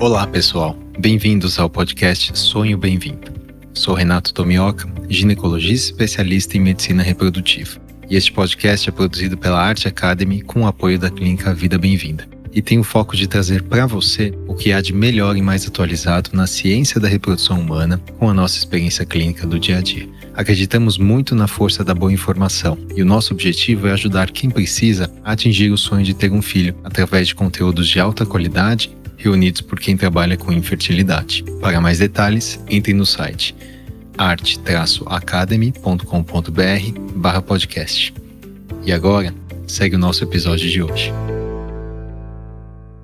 Olá, pessoal. Bem-vindos ao podcast Sonho Bem-vindo. Sou Renato Tomioka, ginecologista especialista em medicina reprodutiva. E este podcast é produzido pela Arte Academy com o apoio da clínica Vida Bem-vinda. E tem o foco de trazer para você o que há de melhor e mais atualizado na ciência da reprodução humana com a nossa experiência clínica do dia a dia. Acreditamos muito na força da boa informação e o nosso objetivo é ajudar quem precisa a atingir o sonho de ter um filho através de conteúdos de alta qualidade reunidos por quem trabalha com infertilidade. Para mais detalhes, entre no site arte academycombr barra podcast. E agora, segue o nosso episódio de hoje.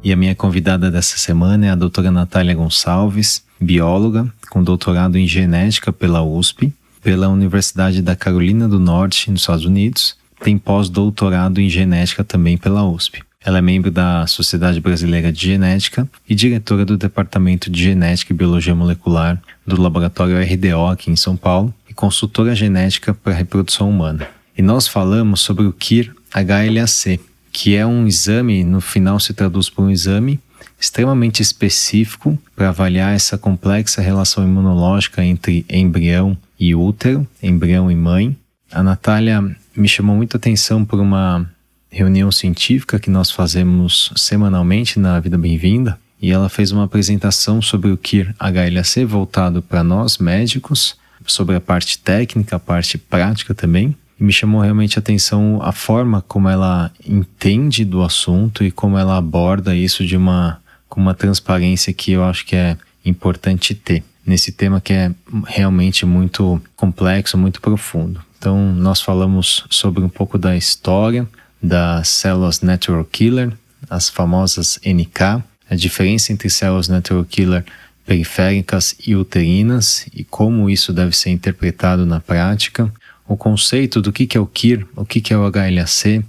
E a minha convidada dessa semana é a doutora Natália Gonçalves, bióloga com doutorado em genética pela USP, pela Universidade da Carolina do Norte, nos Estados Unidos, tem pós-doutorado em genética também pela USP. Ela é membro da Sociedade Brasileira de Genética e diretora do Departamento de Genética e Biologia Molecular do Laboratório RDO aqui em São Paulo e consultora genética para a reprodução humana. E nós falamos sobre o KIR HLAC, que é um exame, no final se traduz por um exame extremamente específico para avaliar essa complexa relação imunológica entre embrião e útero, embrião e mãe. A Natália me chamou muita atenção por uma reunião científica que nós fazemos semanalmente na Vida Bem-vinda e ela fez uma apresentação sobre o KIR HLAC voltado para nós médicos, sobre a parte técnica, a parte prática também. E me chamou realmente a atenção a forma como ela entende do assunto e como ela aborda isso de uma com uma transparência que eu acho que é importante ter nesse tema que é realmente muito complexo, muito profundo. Então, nós falamos sobre um pouco da história, das células natural killer, as famosas NK, a diferença entre células natural killer periféricas e uterinas e como isso deve ser interpretado na prática, o conceito do que é o KIR, o que é o HLAC,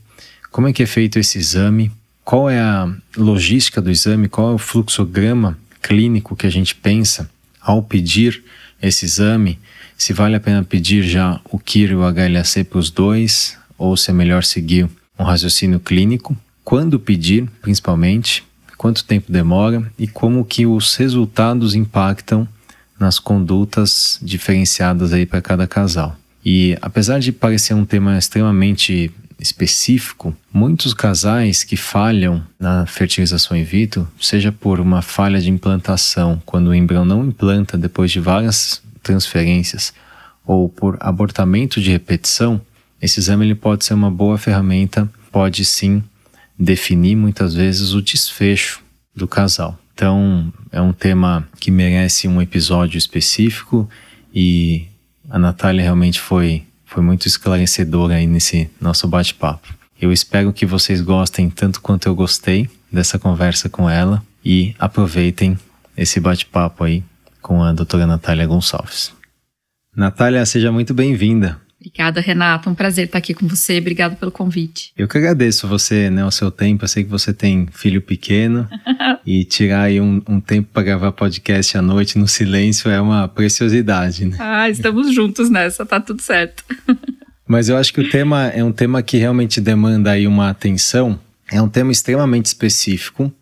como é que é feito esse exame, qual é a logística do exame, qual é o fluxograma clínico que a gente pensa ao pedir esse exame, se vale a pena pedir já o KIR e o HLAC para os dois ou se é melhor seguir um raciocínio clínico, quando pedir, principalmente, quanto tempo demora e como que os resultados impactam nas condutas diferenciadas aí para cada casal. E apesar de parecer um tema extremamente específico, muitos casais que falham na fertilização in vitro, seja por uma falha de implantação, quando o embrião não implanta depois de várias transferências, ou por abortamento de repetição, esse exame ele pode ser uma boa ferramenta, pode sim definir muitas vezes o desfecho do casal. Então, é um tema que merece um episódio específico e a Natália realmente foi, foi muito esclarecedora aí nesse nosso bate-papo. Eu espero que vocês gostem tanto quanto eu gostei dessa conversa com ela e aproveitem esse bate-papo aí com a doutora Natália Gonçalves. Natália, seja muito bem-vinda. Obrigada, Renata. Um prazer estar aqui com você. Obrigado pelo convite. Eu que agradeço você, né, o seu tempo. Eu sei que você tem filho pequeno e tirar aí um, um tempo para gravar podcast à noite no silêncio é uma preciosidade, né? Ah, estamos juntos nessa, tá tudo certo. Mas eu acho que o tema é um tema que realmente demanda aí uma atenção. É um tema extremamente específico.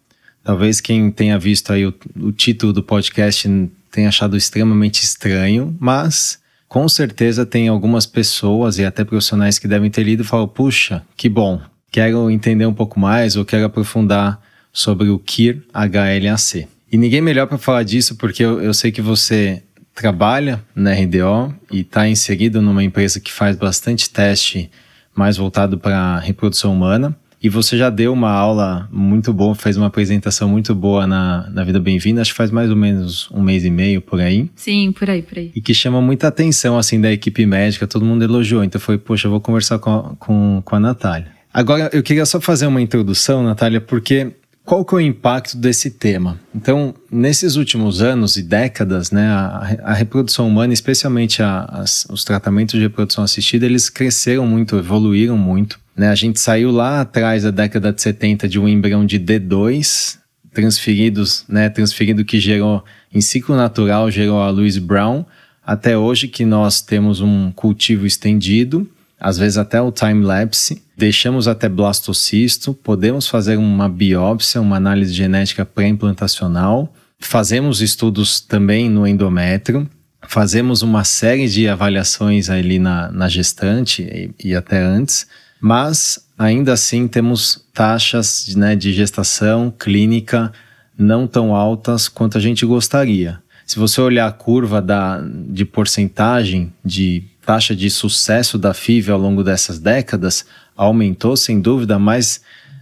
Talvez quem tenha visto aí o, o título do podcast tenha achado extremamente estranho, mas com certeza tem algumas pessoas e até profissionais que devem ter lido e falam: puxa, que bom, quero entender um pouco mais ou quero aprofundar sobre o KIR HLAC. E ninguém melhor para falar disso, porque eu, eu, sei que você trabalha na RDO e está inserido numa empresa que faz bastante teste mais voltado para reprodução humana. E você já deu uma aula muito boa, fez uma apresentação muito boa na, na Vida Bem-vinda, acho que faz mais ou menos um mês e meio por aí. Sim, por aí, por aí. E que chama muita atenção, assim, da equipe médica, todo mundo elogiou. Então foi, poxa, eu vou conversar com a, com, com a Natália. Agora, eu queria só fazer uma introdução, Natália, porque qual que é o impacto desse tema? Então, nesses últimos anos e décadas, né, a, a reprodução humana, especialmente a, as, os tratamentos de reprodução assistida, eles cresceram muito, evoluíram muito. Né? A gente saiu lá atrás da década de 70 de um embrião de D2, transferidos, né, transferido que gerou em ciclo natural, gerou a Louis Brown, até hoje que nós temos um cultivo estendido, às vezes até o time-lapse, deixamos até blastocisto, podemos fazer uma biópsia, uma análise genética pré-implantacional, fazemos estudos também no endométrio, fazemos uma série de avaliações ali na, na gestante e, e até antes, mas, ainda assim, temos taxas né, de gestação clínica não tão altas quanto a gente gostaria. Se você olhar a curva da, de porcentagem de taxa de sucesso da FIV ao longo dessas décadas, aumentou sem dúvida, mas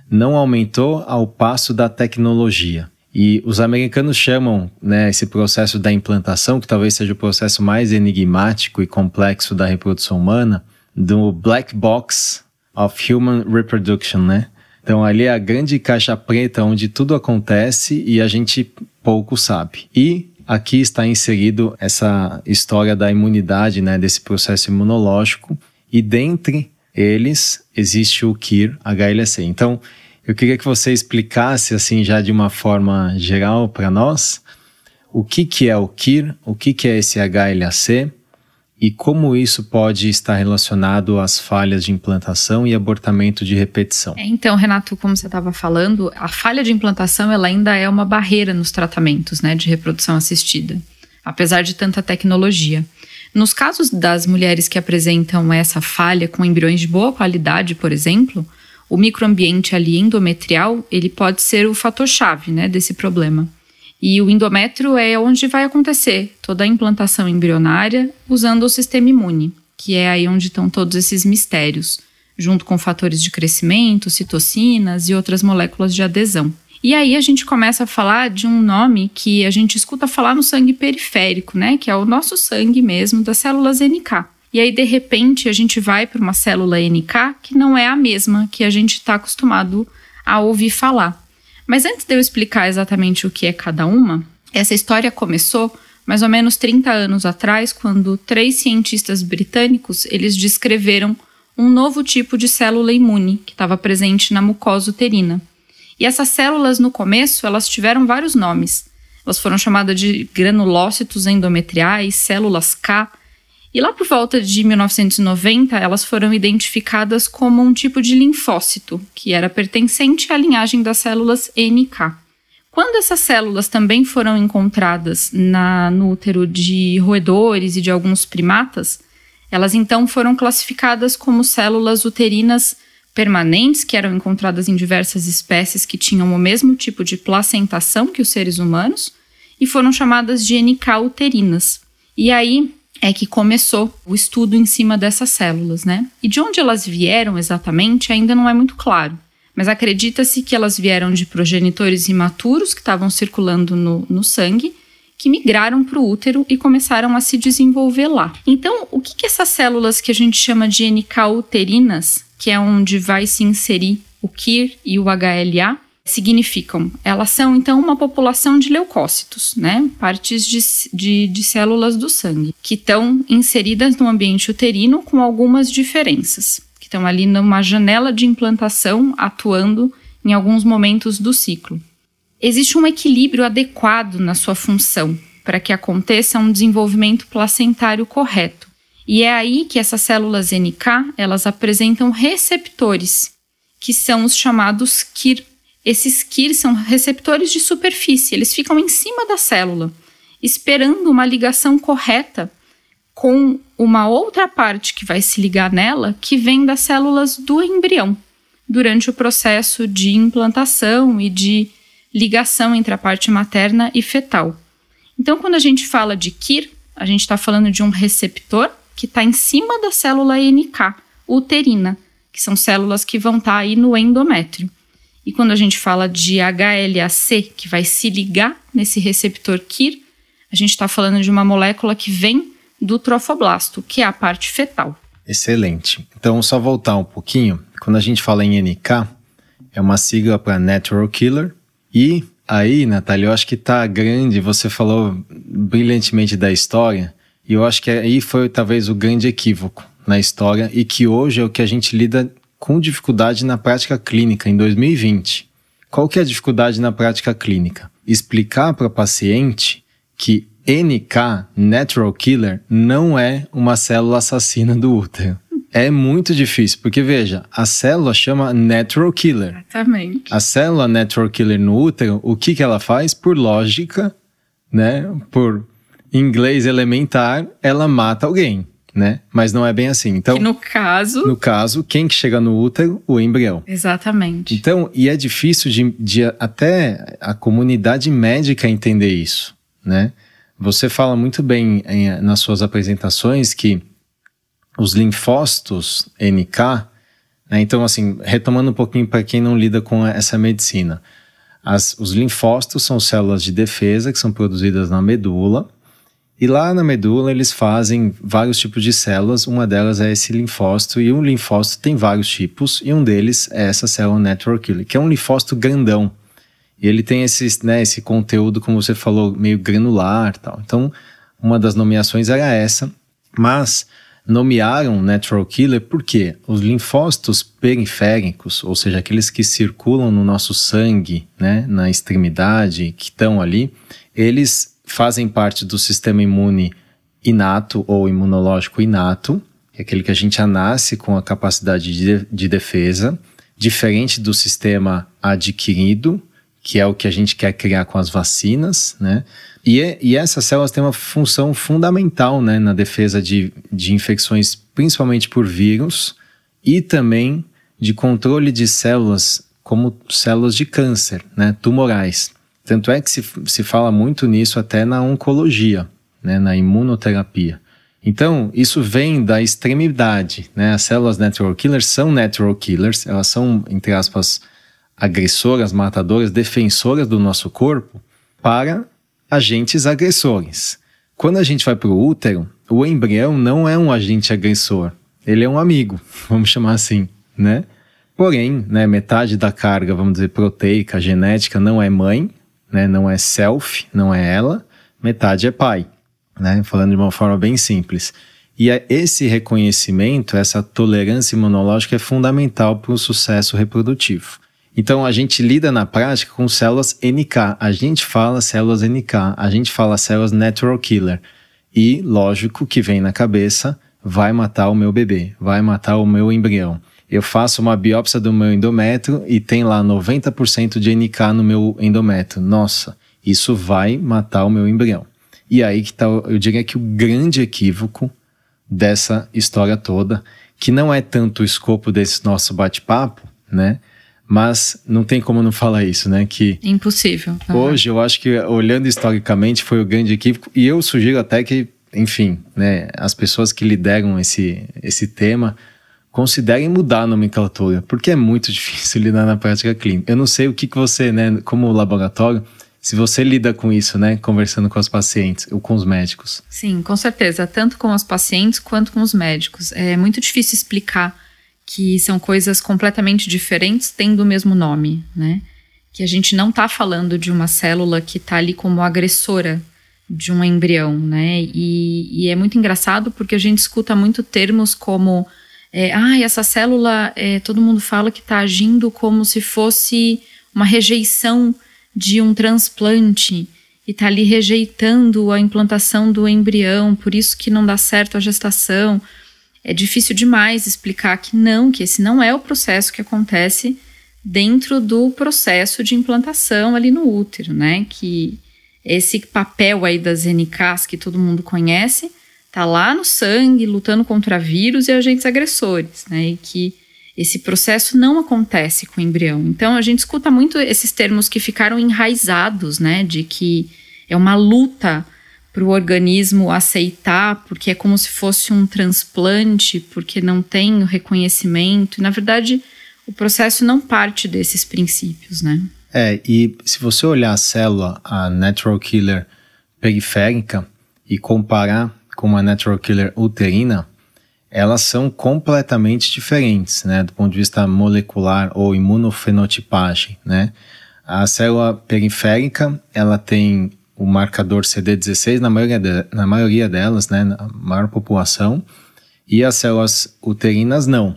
não aumentou ao passo da tecnologia. E os americanos chamam né, esse processo da implantação, que talvez seja o processo mais enigmático e complexo da reprodução humana, do black box of Human Reproduction, né? Então ali é a grande caixa preta onde tudo acontece e a gente pouco sabe. E aqui está inserido essa história da imunidade, né, desse processo imunológico, e dentre eles existe o KIR HLC. Então, eu queria que você explicasse assim já de uma forma geral para nós, o que que é o KIR, o que que é esse HLAC e como isso pode estar relacionado às falhas de implantação e abortamento de repetição. É, então, Renato, como você estava falando, a falha de implantação ela ainda é uma barreira nos tratamentos né, de reprodução assistida, apesar de tanta tecnologia. Nos casos das mulheres que apresentam essa falha com embriões de boa qualidade, por exemplo, o microambiente ali endometrial ele pode ser o fator chave né, desse problema. E o endométrio é onde vai acontecer toda a implantação embrionária usando o sistema imune, que é aí onde estão todos esses mistérios, junto com fatores de crescimento, citocinas e outras moléculas de adesão. E aí a gente começa a falar de um nome que a gente escuta falar no sangue periférico, né, que é o nosso sangue mesmo das células NK. E aí de repente a gente vai para uma célula NK que não é a mesma que a gente está acostumado a ouvir falar. Mas antes de eu explicar exatamente o que é cada uma, essa história começou mais ou menos 30 anos atrás, quando três cientistas britânicos eles descreveram um novo tipo de célula imune que estava presente na mucosa uterina. E essas células no começo, elas tiveram vários nomes. Elas foram chamadas de granulócitos endometriais, células K, e lá por volta de 1990, elas foram identificadas como um tipo de linfócito, que era pertencente à linhagem das células NK. Quando essas células também foram encontradas na, no útero de roedores e de alguns primatas, elas então foram classificadas como células uterinas permanentes, que eram encontradas em diversas espécies que tinham o mesmo tipo de placentação que os seres humanos, e foram chamadas de NK uterinas. E aí, é que começou o estudo em cima dessas células, né? E de onde elas vieram exatamente ainda não é muito claro. Mas acredita-se que elas vieram de progenitores imaturos que estavam circulando no, no sangue, que migraram para o útero e começaram a se desenvolver lá. Então, o que, que essas células que a gente chama de NK uterinas, que é onde vai se inserir o KIR e o HLA, significam? Elas são, então, uma população de leucócitos, né? Partes de, de, de células do sangue, que estão inseridas no ambiente uterino com algumas diferenças, que estão ali numa janela de implantação atuando em alguns momentos do ciclo. Existe um equilíbrio adequado na sua função para que aconteça um desenvolvimento placentário correto. E é aí que essas células NK, elas apresentam receptores, que são os chamados KIR esses KIR são receptores de superfície, eles ficam em cima da célula, esperando uma ligação correta com uma outra parte que vai se ligar nela, que vem das células do embrião, durante o processo de implantação e de ligação entre a parte materna e fetal. Então, quando a gente fala de KIR, a gente está falando de um receptor que está em cima da célula NK, uterina, que são células que vão estar tá aí no endométrio. E quando a gente fala de HLAC, que vai se ligar nesse receptor KIR, a gente está falando de uma molécula que vem do trofoblasto, que é a parte fetal. Excelente. Então, só voltar um pouquinho. Quando a gente fala em NK, é uma sigla para Natural Killer. E aí, Natália, eu acho que está grande. Você falou brilhantemente da história. E eu acho que aí foi talvez o grande equívoco na história e que hoje é o que a gente lida com dificuldade na prática clínica em 2020. Qual que é a dificuldade na prática clínica? Explicar para paciente que NK, natural killer, não é uma célula assassina do útero. É muito difícil, porque veja, a célula chama natural killer. Exatamente. A célula natural killer no útero, o que, que ela faz? Por lógica, né? Por inglês elementar, ela mata alguém né? Mas não é bem assim. Então, que no caso. No caso, quem que chega no útero? O embrião. Exatamente. Então, e é difícil de, de até a comunidade médica entender isso, né? Você fala muito bem em, nas suas apresentações que os linfócitos NK, né? então, assim, retomando um pouquinho para quem não lida com essa medicina. As, os linfócitos são células de defesa que são produzidas na medula e lá na medula eles fazem vários tipos de células, uma delas é esse linfócito, e um linfócito tem vários tipos, e um deles é essa célula network killer, que é um linfócito grandão. E ele tem esse né, esse conteúdo, como você falou, meio granular tal. Então, uma das nomeações era essa, mas nomearam natural killer porque os linfócitos periféricos, ou seja, aqueles que circulam no nosso sangue, né, na extremidade, que estão ali, eles fazem parte do sistema imune inato ou imunológico inato, que é aquele que a gente já nasce com a capacidade de, de defesa, diferente do sistema adquirido, que é o que a gente quer criar com as vacinas, né? E, é, e essas células têm uma função fundamental né, na defesa de, de infecções, principalmente por vírus, e também de controle de células como células de câncer, né, tumorais. Tanto é que se, se fala muito nisso até na oncologia, né, na imunoterapia. Então, isso vem da extremidade, né? As células natural killers são natural killers, elas são, entre aspas, agressoras, matadoras, defensoras do nosso corpo para agentes agressores. Quando a gente vai para o útero, o embrião não é um agente agressor, ele é um amigo, vamos chamar assim, né? Porém, né, metade da carga, vamos dizer, proteica, genética, não é mãe, né? Não é self, não é ela, metade é pai, né? Falando de uma forma bem simples. E é esse reconhecimento, essa tolerância imunológica é fundamental para o sucesso reprodutivo. Então a gente lida na prática com células NK. A gente fala células NK, a gente fala células natural killer. E lógico que vem na cabeça, vai matar o meu bebê, vai matar o meu embrião eu faço uma biópsia do meu endométrio e tem lá 90% de NK no meu endométrio. Nossa, isso vai matar o meu embrião. E aí que tá, eu diria que o grande equívoco dessa história toda, que não é tanto o escopo desse nosso bate-papo, né? Mas não tem como não falar isso, né? Que é impossível. Uhum. Hoje eu acho que olhando historicamente foi o grande equívoco e eu sugiro até que, enfim, né, as pessoas que lideram esse esse tema considerem mudar a nomenclatura, porque é muito difícil lidar na prática clínica. Eu não sei o que, que você, né, como laboratório, se você lida com isso, né, conversando com os pacientes ou com os médicos. Sim, com certeza, tanto com os pacientes quanto com os médicos. É muito difícil explicar que são coisas completamente diferentes tendo o mesmo nome, né? Que a gente não está falando de uma célula que está ali como agressora de um embrião, né? E, e é muito engraçado porque a gente escuta muito termos como é, ah, essa célula, é, todo mundo fala que está agindo como se fosse uma rejeição de um transplante e está ali rejeitando a implantação do embrião, por isso que não dá certo a gestação. É difícil demais explicar que não, que esse não é o processo que acontece dentro do processo de implantação ali no útero, né? Que esse papel aí das NKs que todo mundo conhece está lá no sangue, lutando contra vírus e agentes agressores, né? E que esse processo não acontece com o embrião. Então a gente escuta muito esses termos que ficaram enraizados, né? De que é uma luta para o organismo aceitar, porque é como se fosse um transplante, porque não tem o reconhecimento. E, na verdade, o processo não parte desses princípios, né? É, e se você olhar a célula, a natural killer periférica, e comparar como a Natural Killer uterina, elas são completamente diferentes, né, do ponto de vista molecular ou imunofenotipagem, né? A célula periférica, ela tem o marcador CD16 na maioria, de, na maioria delas, né, na maior população, e as células uterinas não,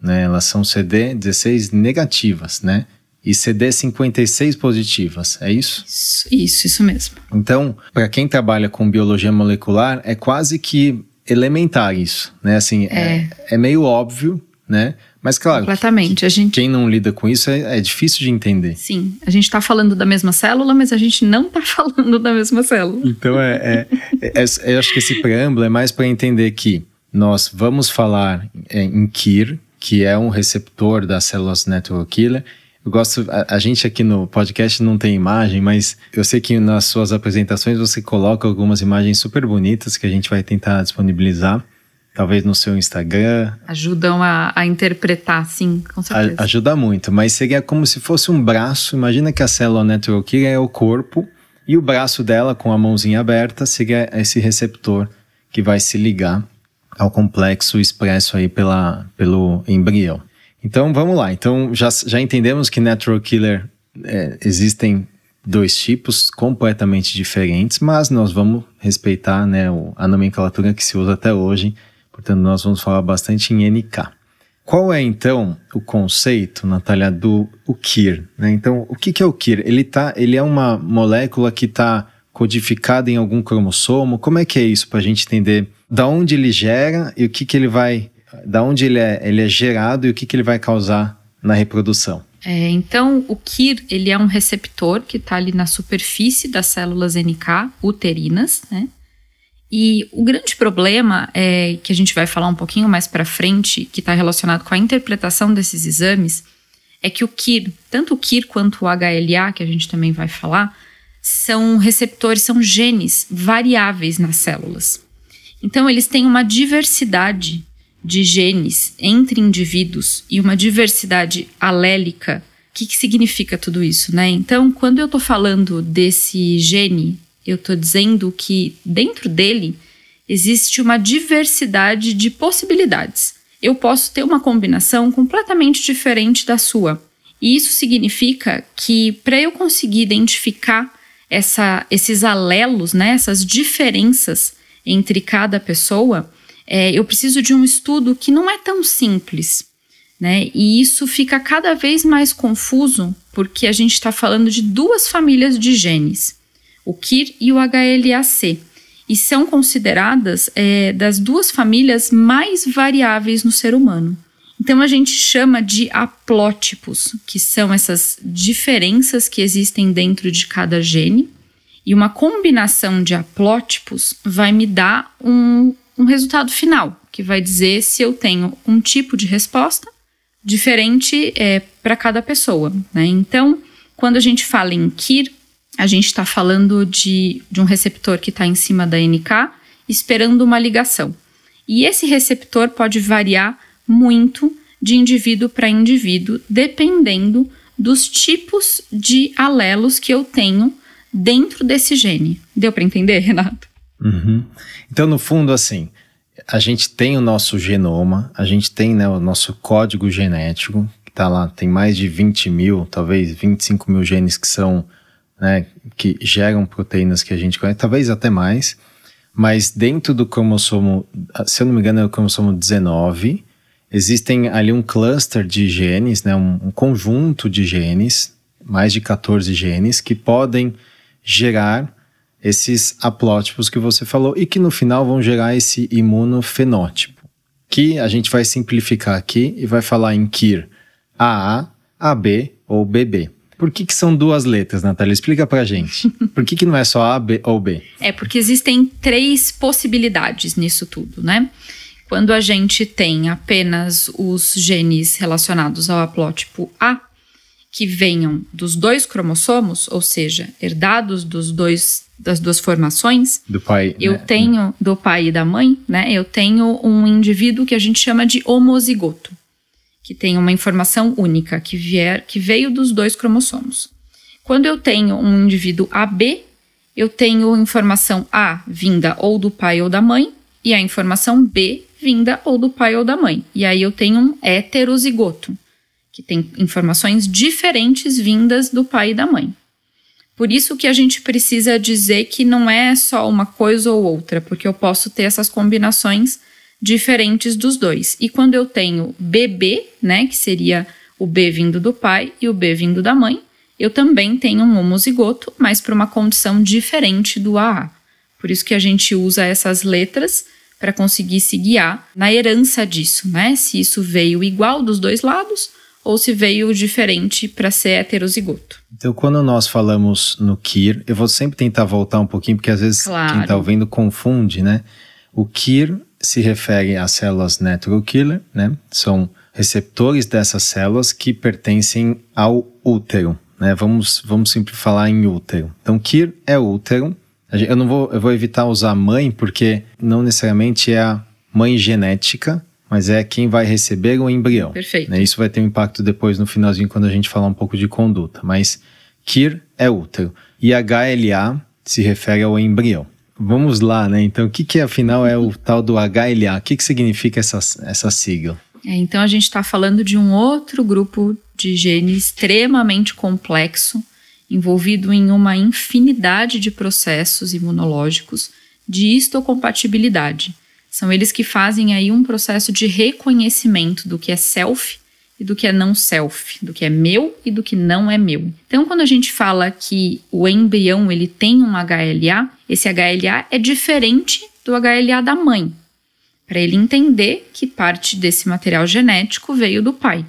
né, elas são CD16 negativas, né? e CD56 positivas, é isso? Isso, isso, isso mesmo. Então, para quem trabalha com biologia molecular, é quase que elementar isso, né? Assim, é, é, é meio óbvio, né? Mas claro, completamente. A gente... quem não lida com isso é, é difícil de entender. Sim, a gente está falando da mesma célula, mas a gente não está falando da mesma célula. Então, é, é, é, é, eu acho que esse preâmbulo é mais para entender que nós vamos falar é, em KIR, que é um receptor das células natural killer, eu gosto, a, a, gente aqui no podcast não tem imagem, mas eu sei que nas suas apresentações você coloca algumas imagens super bonitas que a gente vai tentar disponibilizar, talvez no seu Instagram. Ajudam a, a interpretar, sim, com certeza. A, ajuda muito, mas seria como se fosse um braço. Imagina que a célula netroquíria é o corpo e o braço dela com a mãozinha aberta seria esse receptor que vai se ligar ao complexo expresso aí pela, pelo embrião. Então vamos lá. Então já, já entendemos que Natural Killer é, existem dois tipos completamente diferentes, mas nós vamos respeitar né, a nomenclatura que se usa até hoje, portanto, nós vamos falar bastante em NK. Qual é então o conceito, Natália, do o KIR? Né? Então, o que, que é o KIR? Ele, tá, ele é uma molécula que está codificada em algum cromossomo? Como é que é isso para a gente entender da onde ele gera e o que, que ele vai da onde ele é, ele é gerado e o que, que ele vai causar na reprodução. É, então, o KIR ele é um receptor que está ali na superfície das células NK uterinas, né? E o grande problema é que a gente vai falar um pouquinho mais para frente, que está relacionado com a interpretação desses exames, é que o KIR, tanto o KIR quanto o HLA, que a gente também vai falar, são receptores, são genes variáveis nas células. Então, eles têm uma diversidade de genes entre indivíduos e uma diversidade alélica, o que, que significa tudo isso, né? Então, quando eu estou falando desse gene, eu estou dizendo que dentro dele existe uma diversidade de possibilidades. Eu posso ter uma combinação completamente diferente da sua. E isso significa que para eu conseguir identificar essa, esses alelos, né, essas diferenças entre cada pessoa, é, eu preciso de um estudo que não é tão simples. Né? E isso fica cada vez mais confuso porque a gente está falando de duas famílias de genes, o KIR e o HLA-C, e são consideradas é, das duas famílias mais variáveis no ser humano. Então a gente chama de haplótipos, que são essas diferenças que existem dentro de cada gene, e uma combinação de haplótipos vai me dar um um resultado final, que vai dizer se eu tenho um tipo de resposta diferente é, para cada pessoa. Né? Então, quando a gente fala em KIR, a gente está falando de, de um receptor que está em cima da NK, esperando uma ligação. E esse receptor pode variar muito de indivíduo para indivíduo, dependendo dos tipos de alelos que eu tenho dentro desse gene. Deu para entender, Renato? Uhum. Então, no fundo, assim, a gente tem o nosso genoma, a gente tem né, o nosso código genético, que está lá, tem mais de 20 mil, talvez 25 mil genes que são, né, que geram proteínas que a gente conhece, talvez até mais, mas dentro do cromossomo, se eu não me engano, é o cromossomo 19, existem ali um cluster de genes, né, um, um conjunto de genes, mais de 14 genes, que podem gerar esses haplótipos que você falou e que no final vão gerar esse imunofenótipo, que a gente vai simplificar aqui e vai falar em KIR AA, AB ou BB. Por que, que são duas letras, Natália? Explica pra gente. Por que, que não é só A, B ou B? É porque existem três possibilidades nisso tudo, né? Quando a gente tem apenas os genes relacionados ao haplótipo A, que venham dos dois cromossomos, ou seja, herdados dos dois das duas formações. Do pai. Né? Eu né? tenho, do pai e da mãe, né? Eu tenho um indivíduo que a gente chama de homozigoto, que tem uma informação única, que, vier, que veio dos dois cromossomos. Quando eu tenho um indivíduo AB, eu tenho informação A vinda ou do pai ou da mãe, e a informação B vinda ou do pai ou da mãe. E aí eu tenho um heterozigoto, que tem informações diferentes vindas do pai e da mãe. Por isso que a gente precisa dizer que não é só uma coisa ou outra, porque eu posso ter essas combinações diferentes dos dois. E quando eu tenho BB, né, que seria o B vindo do pai e o B vindo da mãe, eu também tenho um homozigoto, mas para uma condição diferente do AA. Por isso que a gente usa essas letras para conseguir se guiar na herança disso, né? Se isso veio igual dos dois lados ou se veio diferente para ser heterozigoto. Então, quando nós falamos no KIR, eu vou sempre tentar voltar um pouquinho, porque às vezes claro. quem está ouvindo confunde, né? O KIR se refere às células natural killer, né? São receptores dessas células que pertencem ao útero, né? Vamos, vamos sempre falar em útero. Então, KIR é útero. Eu não vou, eu vou evitar usar mãe porque não necessariamente é a mãe genética, mas é quem vai receber o embrião. Perfeito. Né? Isso vai ter um impacto depois no finalzinho quando a gente falar um pouco de conduta. Mas KIR é útero e HLA se refere ao embrião. Vamos lá, né? Então, o que, que afinal é o tal do HLA? O que, que significa essa, essa sigla? É, então, a gente está falando de um outro grupo de gene extremamente complexo, envolvido em uma infinidade de processos imunológicos de histocompatibilidade são eles que fazem aí um processo de reconhecimento do que é self e do que é não self, do que é meu e do que não é meu. Então, quando a gente fala que o embrião ele tem um HLA, esse HLA é diferente do HLA da mãe, para ele entender que parte desse material genético veio do pai.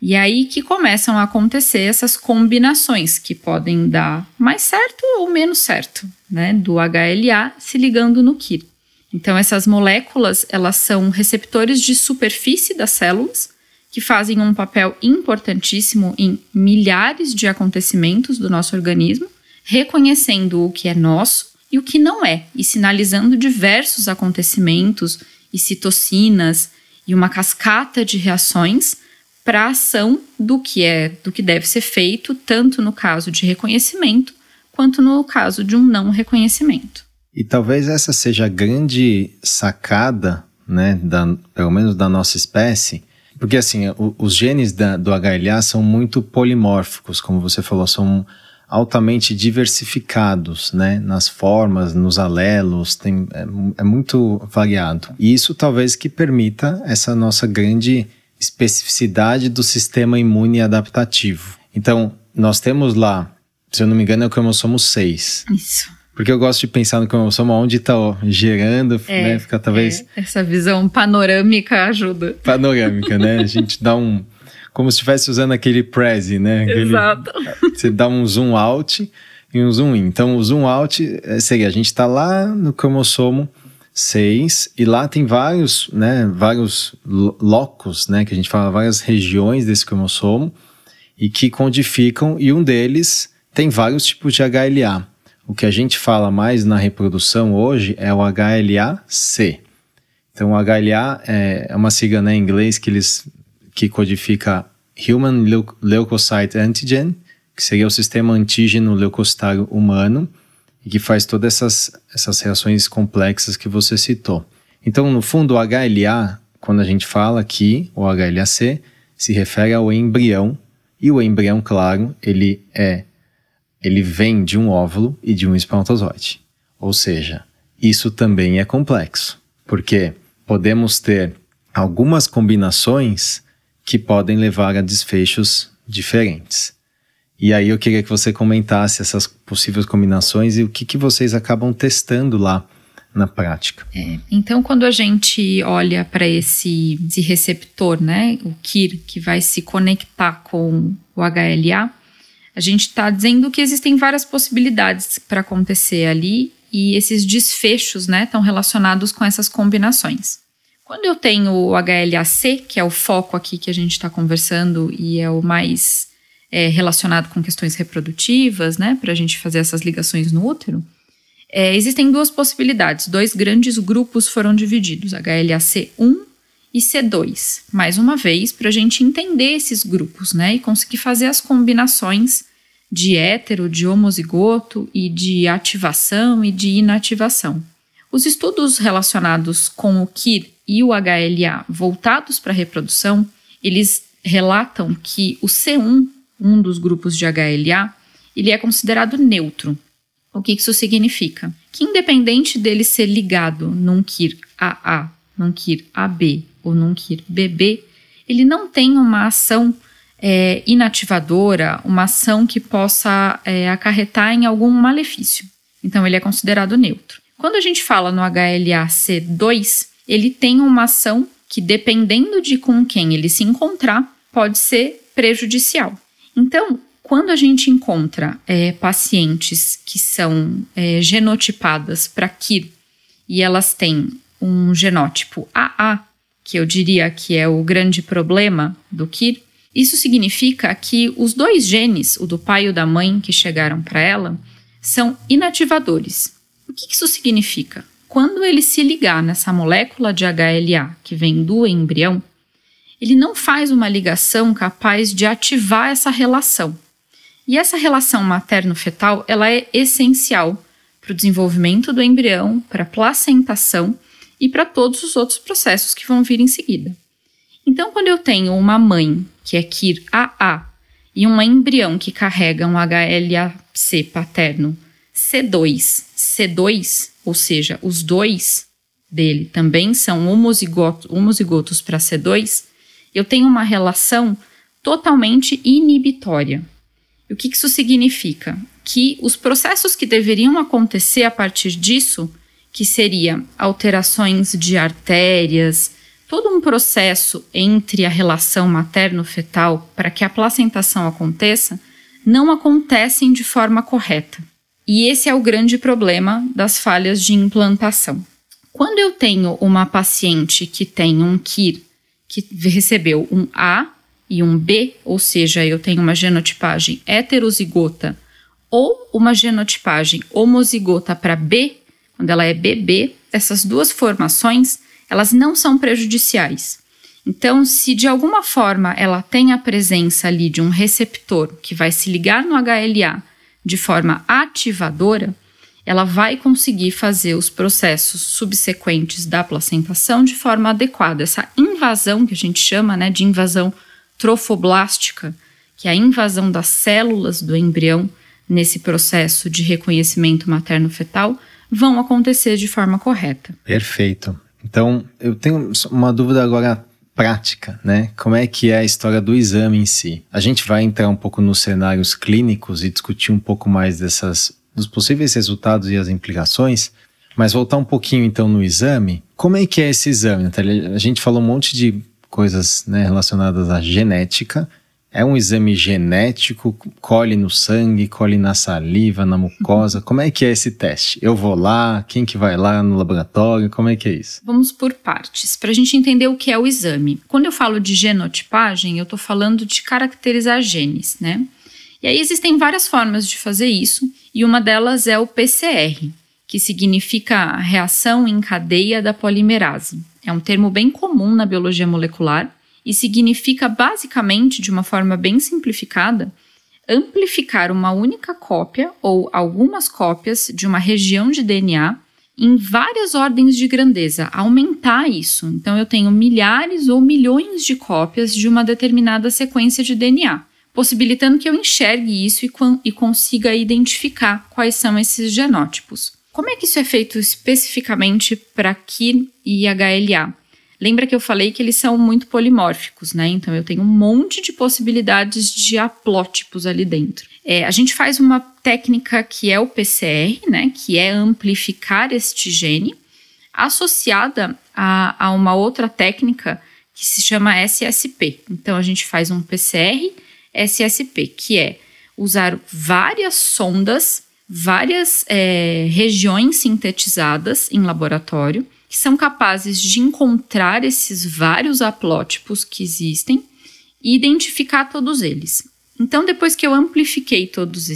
E aí que começam a acontecer essas combinações que podem dar mais certo ou menos certo, né, do HLA se ligando no KIR. Então essas moléculas, elas são receptores de superfície das células que fazem um papel importantíssimo em milhares de acontecimentos do nosso organismo, reconhecendo o que é nosso e o que não é, e sinalizando diversos acontecimentos e citocinas e uma cascata de reações para a ação do que é, do que deve ser feito, tanto no caso de reconhecimento quanto no caso de um não reconhecimento. E talvez essa seja a grande sacada, né, da, pelo menos da nossa espécie, porque assim, o, os genes da, do HLA são muito polimórficos, como você falou, são altamente diversificados, né, nas formas, nos alelos, tem, é, é muito variado. E isso talvez que permita essa nossa grande especificidade do sistema imune adaptativo. Então, nós temos lá, se eu não me engano, é o cromossomo 6. Isso. Porque eu gosto de pensar no cromossomo onde está gerando, é, né? Fica talvez. É, essa visão panorâmica ajuda. Panorâmica, né? A gente dá um. Como se estivesse usando aquele Prezi, né? Aquele, Exato. Você dá um zoom out e um zoom in. Então, o zoom out é, seria a gente está lá no cromossomo 6 e lá tem vários, né? Vários locos, né? Que a gente fala, várias regiões desse cromossomo e que codificam, e um deles tem vários tipos de HLA. O que a gente fala mais na reprodução hoje é o HLA-C. Então, o HLA é, é uma sigla né, em inglês que, eles, que codifica Human Leukocyte Antigen, que seria o sistema antígeno leucocitário humano, e que faz todas essas, essas reações complexas que você citou. Então, no fundo, o HLA, quando a gente fala aqui, o HLA-C, se refere ao embrião, e o embrião, claro, ele é ele vem de um óvulo e de um espermatozoide. Ou seja, isso também é complexo, porque podemos ter algumas combinações que podem levar a desfechos diferentes. E aí eu queria que você comentasse essas possíveis combinações e o que, que vocês acabam testando lá na prática. É, então, quando a gente olha para esse, esse receptor, né, o KIR, que vai se conectar com o HLA, a gente está dizendo que existem várias possibilidades para acontecer ali e esses desfechos né, estão relacionados com essas combinações. Quando eu tenho o HLAC, que é o foco aqui que a gente está conversando e é o mais é, relacionado com questões reprodutivas, né, para a gente fazer essas ligações no útero, é, existem duas possibilidades. Dois grandes grupos foram divididos, HLAC1 e C2, mais uma vez, para a gente entender esses grupos né, e conseguir fazer as combinações de hétero, de homozigoto e de ativação e de inativação. Os estudos relacionados com o KIR e o HLA voltados para a reprodução, eles relatam que o C1, um dos grupos de HLA, ele é considerado neutro. O que isso significa? Que independente dele ser ligado num KIR AA, num KIR AB ou Kir bebê, ele não tem uma ação é, inativadora, uma ação que possa é, acarretar em algum malefício. Então, ele é considerado neutro. Quando a gente fala no HLA-C2, ele tem uma ação que, dependendo de com quem ele se encontrar, pode ser prejudicial. Então, quando a gente encontra é, pacientes que são é, genotipadas para KIR e elas têm um genótipo AA, que eu diria que é o grande problema do KIR, isso significa que os dois genes, o do pai e o da mãe que chegaram para ela, são inativadores. O que isso significa? Quando ele se ligar nessa molécula de HLA que vem do embrião, ele não faz uma ligação capaz de ativar essa relação. E essa relação materno-fetal, ela é essencial para o desenvolvimento do embrião, para a placentação e para todos os outros processos que vão vir em seguida. Então, quando eu tenho uma mãe, que é KIR AA, e um embrião que carrega um HLA-C paterno C2, C2, ou seja, os dois dele também são homozigotos, homozigotos para C2, eu tenho uma relação totalmente inibitória. E o que isso significa? Que os processos que deveriam acontecer a partir disso que seria alterações de artérias, todo um processo entre a relação materno-fetal para que a placentação aconteça, não acontecem de forma correta. E esse é o grande problema das falhas de implantação. Quando eu tenho uma paciente que tem um KIR que recebeu um A e um B, ou seja, eu tenho uma genotipagem heterozigota ou uma genotipagem homozigota para B, quando ela é bebê, essas duas formações, elas não são prejudiciais. Então, se de alguma forma ela tem a presença ali de um receptor que vai se ligar no HLA de forma ativadora, ela vai conseguir fazer os processos subsequentes da placentação de forma adequada. Essa invasão que a gente chama né, de invasão trofoblástica, que é a invasão das células do embrião nesse processo de reconhecimento materno-fetal, vão acontecer de forma correta. Perfeito. Então, eu tenho uma dúvida agora prática, né? Como é que é a história do exame em si? A gente vai entrar um pouco nos cenários clínicos e discutir um pouco mais dessas dos possíveis resultados e as implicações, mas voltar um pouquinho então no exame. Como é que é esse exame, Natália? A gente falou um monte de coisas né, relacionadas à genética, é um exame genético? Colhe no sangue, colhe na saliva, na mucosa? Como é que é esse teste? Eu vou lá? Quem que vai lá no laboratório? Como é que é isso? Vamos por partes, para a gente entender o que é o exame. Quando eu falo de genotipagem, eu estou falando de caracterizar genes, né? E aí existem várias formas de fazer isso, e uma delas é o PCR, que significa reação em cadeia da polimerase. É um termo bem comum na biologia molecular e significa basicamente, de uma forma bem simplificada, amplificar uma única cópia ou algumas cópias de uma região de DNA em várias ordens de grandeza, aumentar isso. Então eu tenho milhares ou milhões de cópias de uma determinada sequência de DNA, possibilitando que eu enxergue isso e, e consiga identificar quais são esses genótipos. Como é que isso é feito especificamente para KIR e HLA? Lembra que eu falei que eles são muito polimórficos, né? Então eu tenho um monte de possibilidades de haplótipos ali dentro. É, a gente faz uma técnica que é o PCR, né? Que é amplificar este gene, associada a, a uma outra técnica que se chama SSP. Então a gente faz um PCR SSP, que é usar várias sondas, várias é, regiões sintetizadas em laboratório que são capazes de encontrar esses vários haplótipos que existem e identificar todos eles. Então, depois que eu amplifiquei todas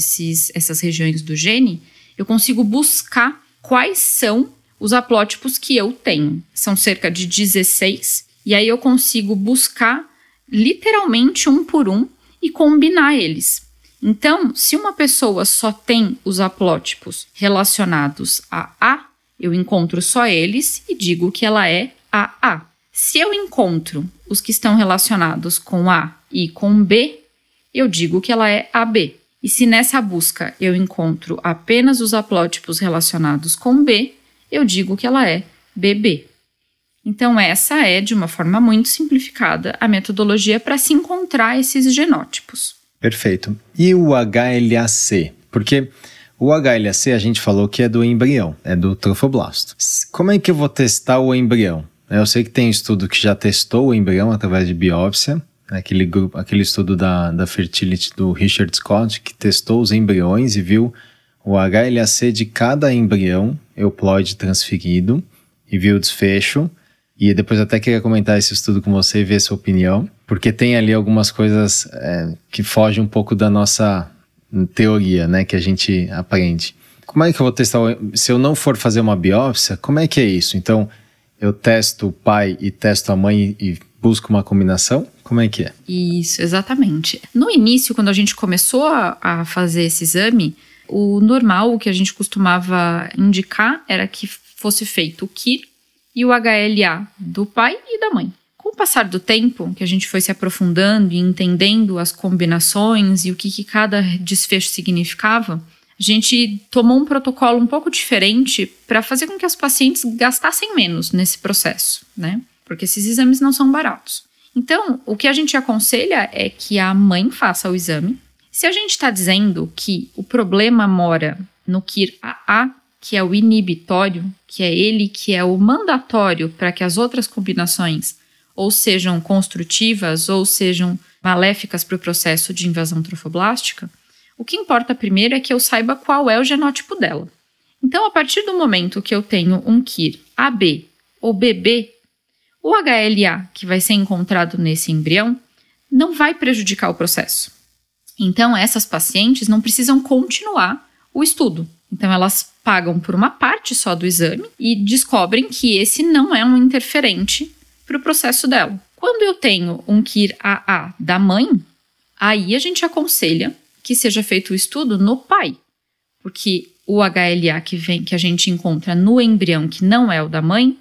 essas regiões do gene, eu consigo buscar quais são os haplótipos que eu tenho. São cerca de 16, e aí eu consigo buscar literalmente um por um e combinar eles. Então, se uma pessoa só tem os haplótipos relacionados a A, eu encontro só eles e digo que ela é a A. Se eu encontro os que estão relacionados com A e com B, eu digo que ela é AB. E se nessa busca eu encontro apenas os haplótipos relacionados com B, eu digo que ela é BB. Então, essa é, de uma forma muito simplificada, a metodologia para se encontrar esses genótipos. Perfeito. E o HLAC? Porque o HLAC a gente falou que é do embrião, é do trofoblasto. Como é que eu vou testar o embrião? Eu sei que tem um estudo que já testou o embrião através de biópsia, né, aquele, grupo, aquele estudo da, da Fertility do Richard Scott, que testou os embriões e viu o HLAC de cada embrião euploide transferido e viu o desfecho. E depois até queria comentar esse estudo com você e ver sua opinião, porque tem ali algumas coisas é, que fogem um pouco da nossa teoria, né, que a gente aprende. Como é que eu vou testar? Se eu não for fazer uma biópsia, como é que é isso? Então, eu testo o pai e testo a mãe e busco uma combinação? Como é que é? Isso, exatamente. No início, quando a gente começou a, a fazer esse exame, o normal, o que a gente costumava indicar, era que fosse feito o KIR e o HLA do pai e da mãe. Com o passar do tempo, que a gente foi se aprofundando e entendendo as combinações e o que, que cada desfecho significava, a gente tomou um protocolo um pouco diferente para fazer com que as pacientes gastassem menos nesse processo, né? Porque esses exames não são baratos. Então, o que a gente aconselha é que a mãe faça o exame. Se a gente está dizendo que o problema mora no KIR AA, que é o inibitório, que é ele que é o mandatório para que as outras combinações ou sejam construtivas ou sejam maléficas para o processo de invasão trofoblástica, o que importa primeiro é que eu saiba qual é o genótipo dela. Então, a partir do momento que eu tenho um KIR AB ou BB, o HLA que vai ser encontrado nesse embrião não vai prejudicar o processo. Então, essas pacientes não precisam continuar o estudo. Então, elas pagam por uma parte só do exame e descobrem que esse não é um interferente para o processo dela. Quando eu tenho um KIR AA da mãe, aí a gente aconselha que seja feito o estudo no pai, porque o HLA que vem que a gente encontra no embrião que não é o da mãe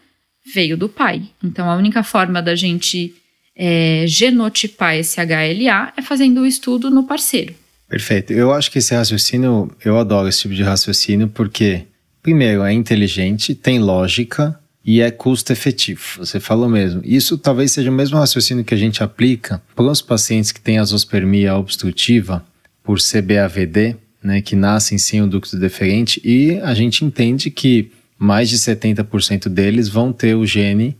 veio do pai. Então a única forma da gente é, genotipar esse HLA é fazendo o estudo no parceiro. Perfeito. Eu acho que esse raciocínio, eu adoro esse tipo de raciocínio porque primeiro é inteligente, tem lógica e é custo efetivo, você falou mesmo. Isso talvez seja o mesmo raciocínio que a gente aplica para os pacientes que têm azospermia obstrutiva por CBAVD, né, que nascem sem o ducto deferente, e a gente entende que mais de 70% deles vão ter o gene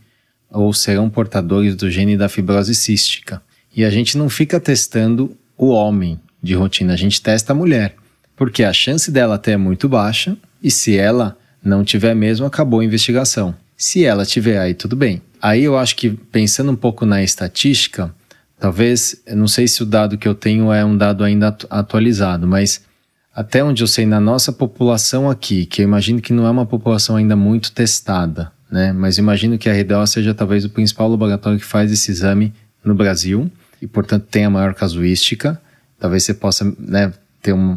ou serão portadores do gene da fibrose cística. E a gente não fica testando o homem de rotina, a gente testa a mulher, porque a chance dela ter é muito baixa e se ela não tiver mesmo, acabou a investigação. Se ela tiver aí, tudo bem. Aí eu acho que pensando um pouco na estatística, talvez, não sei se o dado que eu tenho é um dado ainda atualizado, mas até onde eu sei, na nossa população aqui, que eu imagino que não é uma população ainda muito testada, né? Mas imagino que a RDO seja talvez o principal laboratório que faz esse exame no Brasil e, portanto, tem a maior casuística. Talvez você possa né, ter um.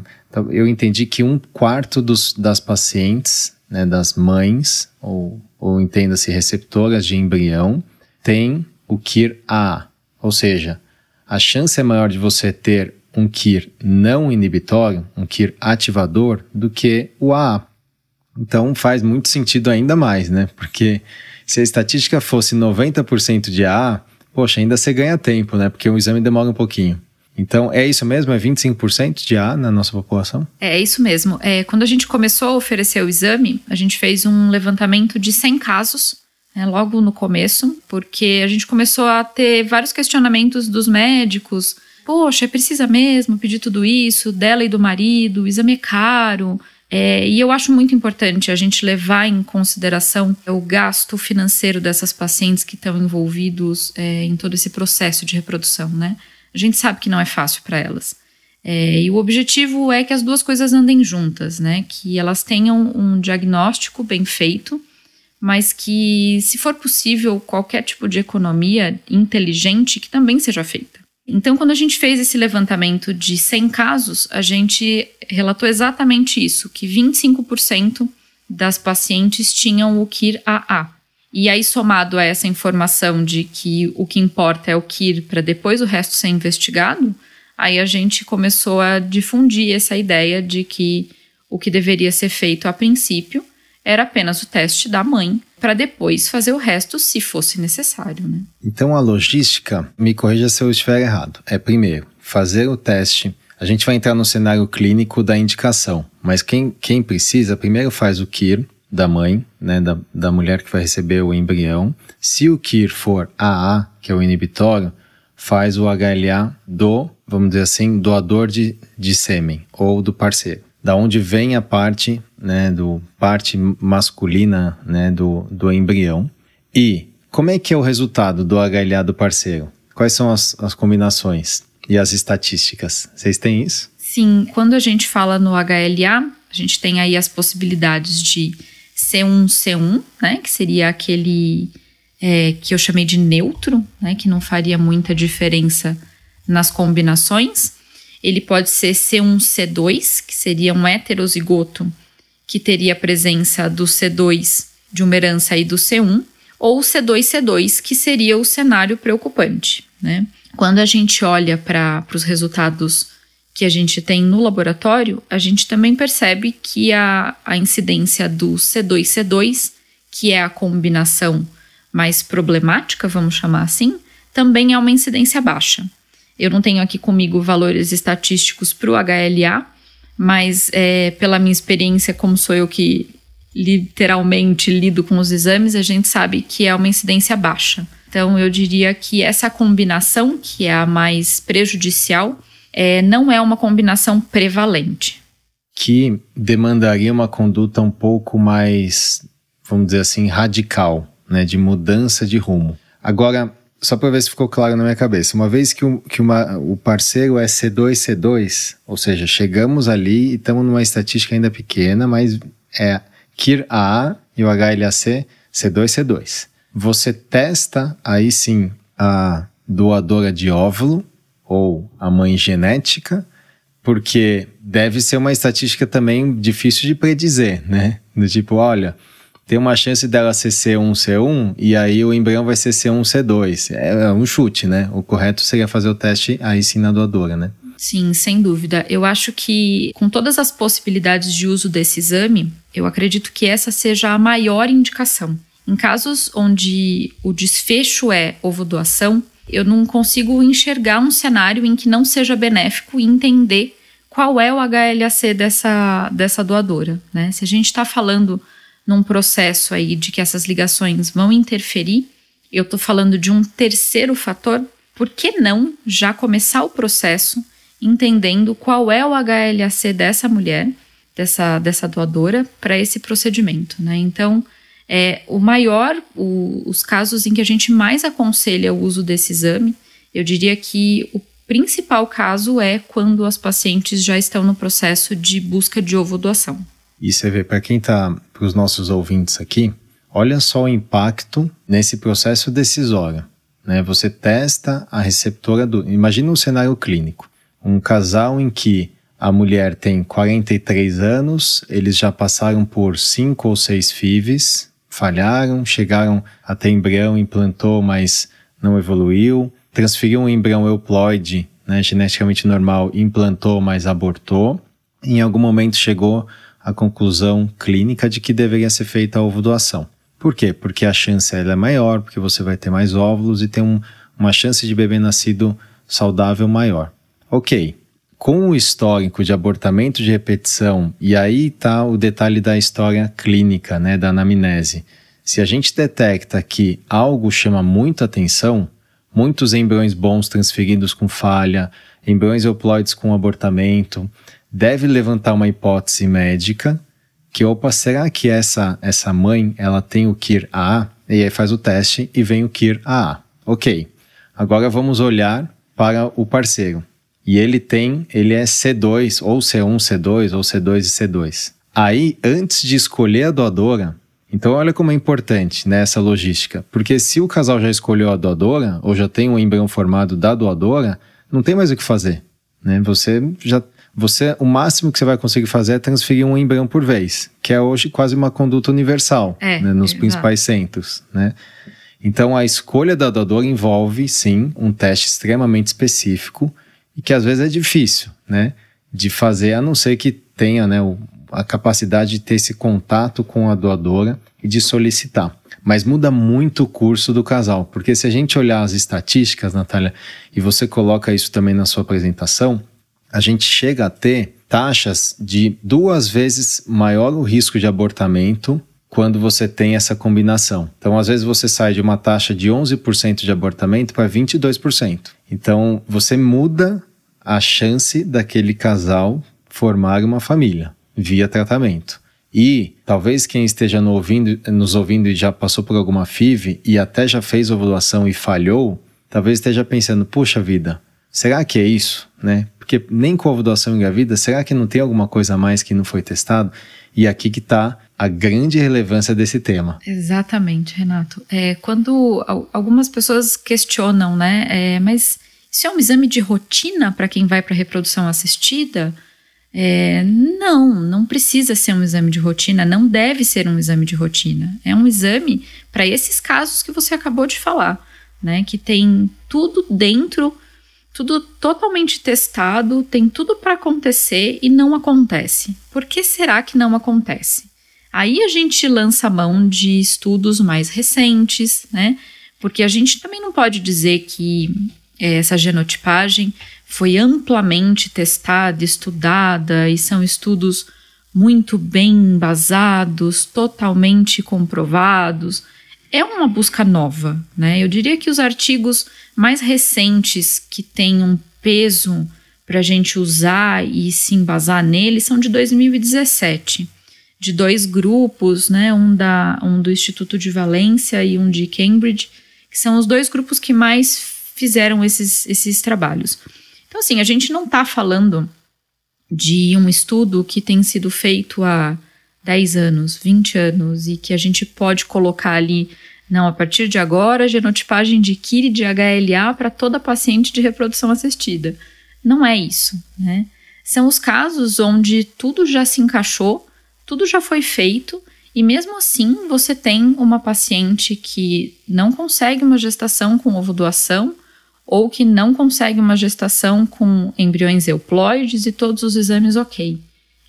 Eu entendi que um quarto dos, das pacientes né, das mães, ou, ou entenda-se receptoras de embrião, tem o KIR A. Ou seja, a chance é maior de você ter um KIR não inibitório, um KIR ativador, do que o AA. Então faz muito sentido ainda mais, né? Porque se a estatística fosse 90% de AA, poxa, ainda você ganha tempo, né? Porque o exame demora um pouquinho. Então, é isso mesmo? É 25% de A na nossa população? É, é isso mesmo. É, quando a gente começou a oferecer o exame, a gente fez um levantamento de 100 casos, né, logo no começo, porque a gente começou a ter vários questionamentos dos médicos. Poxa, é precisa mesmo pedir tudo isso, dela e do marido, o exame é caro. É, e eu acho muito importante a gente levar em consideração o gasto financeiro dessas pacientes que estão envolvidos é, em todo esse processo de reprodução, né? A gente sabe que não é fácil para elas. É, e o objetivo é que as duas coisas andem juntas, né? Que elas tenham um diagnóstico bem feito, mas que, se for possível, qualquer tipo de economia inteligente que também seja feita. Então, quando a gente fez esse levantamento de 100 casos, a gente relatou exatamente isso, que 25% das pacientes tinham o KIR-AA, e aí, somado a essa informação de que o que importa é o KIR para depois o resto ser investigado, aí a gente começou a difundir essa ideia de que o que deveria ser feito a princípio era apenas o teste da mãe para depois fazer o resto se fosse necessário. Né? Então, a logística, me corrija se eu estiver errado, é primeiro fazer o teste. A gente vai entrar no cenário clínico da indicação, mas quem, quem precisa primeiro faz o KIR, da mãe, né, da, da mulher que vai receber o embrião. Se o KIR for AA, que é o inibitório, faz o HLA do, vamos dizer assim, doador de, de sêmen ou do parceiro. Da onde vem a parte, né, do parte masculina, né, do, do embrião. E como é que é o resultado do HLA do parceiro? Quais são as, as combinações e as estatísticas? Vocês têm isso? Sim, quando a gente fala no HLA, a gente tem aí as possibilidades de C1C1, né? Que seria aquele é, que eu chamei de neutro, né? Que não faria muita diferença nas combinações. Ele pode ser C1C2, que seria um heterozigoto que teria a presença do C2 de uma herança e do C1, ou C2C2, que seria o cenário preocupante, né? Quando a gente olha para os resultados que a gente tem no laboratório, a gente também percebe que a, a incidência do C2C2, que é a combinação mais problemática, vamos chamar assim, também é uma incidência baixa. Eu não tenho aqui comigo valores estatísticos para o HLA, mas é, pela minha experiência, como sou eu que literalmente lido com os exames, a gente sabe que é uma incidência baixa. Então, eu diria que essa combinação, que é a mais prejudicial, é, não é uma combinação prevalente. Que demandaria uma conduta um pouco mais, vamos dizer assim, radical, né, de mudança de rumo. Agora, só para ver se ficou claro na minha cabeça, uma vez que, o, que uma, o parceiro é C2, C2, ou seja, chegamos ali e estamos numa estatística ainda pequena, mas é KIR A e o HLAC C2, C2. Você testa aí sim a doadora de óvulo ou a mãe genética, porque deve ser uma estatística também difícil de predizer, né? Do tipo, olha, tem uma chance dela ser C1-C1 e aí o embrião vai ser C1-C2. É, é um chute, né? O correto seria fazer o teste aí sim na doadora, né? Sim, sem dúvida. Eu acho que com todas as possibilidades de uso desse exame, eu acredito que essa seja a maior indicação. Em casos onde o desfecho é ovo doação eu não consigo enxergar um cenário em que não seja benéfico entender qual é o HLAC dessa, dessa doadora. Né? Se a gente está falando num processo aí de que essas ligações vão interferir, eu estou falando de um terceiro fator, por que não já começar o processo entendendo qual é o HLAC dessa mulher, dessa, dessa doadora, para esse procedimento? Né? Então, é, o maior, o, os casos em que a gente mais aconselha o uso desse exame, eu diria que o principal caso é quando as pacientes já estão no processo de busca de ovo doação. E você vê, para quem está para os nossos ouvintes aqui, olha só o impacto nesse processo decisório. Né? Você testa a receptora do. Imagina um cenário clínico. Um casal em que a mulher tem 43 anos, eles já passaram por 5 ou 6 FIVs, falharam, chegaram até embrião, implantou, mas não evoluiu, transferiu um embrião euploide, né, geneticamente normal, implantou, mas abortou. Em algum momento chegou à conclusão clínica de que deveria ser feita a ovodoação. Por quê? Porque a chance é maior, porque você vai ter mais óvulos e tem um, uma chance de bebê nascido saudável maior. Ok, com o histórico de abortamento de repetição, e aí está o detalhe da história clínica, né, da anamnese. Se a gente detecta que algo chama muito atenção, muitos embriões bons transferidos com falha, embriões euploides com abortamento, deve levantar uma hipótese médica que, opa, será que essa, essa mãe ela tem o KIR AA? E aí faz o teste e vem o KIR AA. Ok, agora vamos olhar para o parceiro. E ele tem, ele é C2, ou C1, C2, ou C2 e C2. Aí, antes de escolher a doadora, então olha como é importante nessa né, logística. Porque se o casal já escolheu a doadora, ou já tem um embrião formado da doadora, não tem mais o que fazer. Né? Você já você o máximo que você vai conseguir fazer é transferir um embrião por vez, que é hoje quase uma conduta universal é, né, nos é, principais exato. centros, né? Então a escolha da doadora envolve sim um teste extremamente específico e que às vezes é difícil, né, de fazer, a não ser que tenha, né, a capacidade de ter esse contato com a doadora e de solicitar. Mas muda muito o curso do casal, porque se a gente olhar as estatísticas, Natália, e você coloca isso também na sua apresentação, a gente chega a ter taxas de duas vezes maior o risco de abortamento quando você tem essa combinação. Então, às vezes você sai de uma taxa de 11% de abortamento para 22%. Então, você muda a chance daquele casal formar uma família via tratamento. E talvez quem esteja no ouvindo, nos ouvindo e já passou por alguma FIV e até já fez ovulação e falhou, talvez esteja pensando: puxa vida, será que é isso? Né? Porque nem com ovulação engravida, será que não tem alguma coisa a mais que não foi testado? E é aqui que está a grande relevância desse tema. Exatamente, Renato. É, quando algumas pessoas questionam, né? É, mas isso é um exame de rotina para quem vai para reprodução assistida? É, não, não precisa ser um exame de rotina, não deve ser um exame de rotina. É um exame para esses casos que você acabou de falar, né? Que tem tudo dentro, tudo totalmente testado, tem tudo para acontecer e não acontece. Por que será que não acontece? Aí a gente lança mão de estudos mais recentes, né? Porque a gente também não pode dizer que essa genotipagem foi amplamente testada, estudada e são estudos muito bem embasados, totalmente comprovados. É uma busca nova, né? Eu diria que os artigos mais recentes que têm um peso para a gente usar e se embasar neles são de 2017, de dois grupos, né? Um, da, um do Instituto de Valência e um de Cambridge, que são os dois grupos que mais fizeram esses, esses trabalhos. Então, assim, a gente não está falando de um estudo que tem sido feito há 10 anos, 20 anos, e que a gente pode colocar ali, não, a partir de agora, genotipagem de Kiri de HLA para toda paciente de reprodução assistida. Não é isso, né? São os casos onde tudo já se encaixou, tudo já foi feito, e mesmo assim você tem uma paciente que não consegue uma gestação com ovo doação, ou que não consegue uma gestação com embriões euploides e todos os exames ok.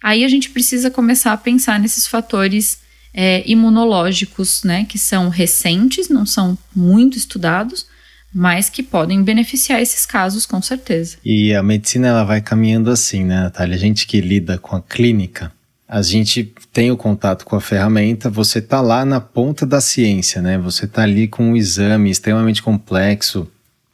Aí a gente precisa começar a pensar nesses fatores é, imunológicos, né, que são recentes, não são muito estudados, mas que podem beneficiar esses casos com certeza. E a medicina ela vai caminhando assim, né, Natália? A gente que lida com a clínica, a gente tem o contato com a ferramenta, você tá lá na ponta da ciência, né? Você tá ali com um exame extremamente complexo,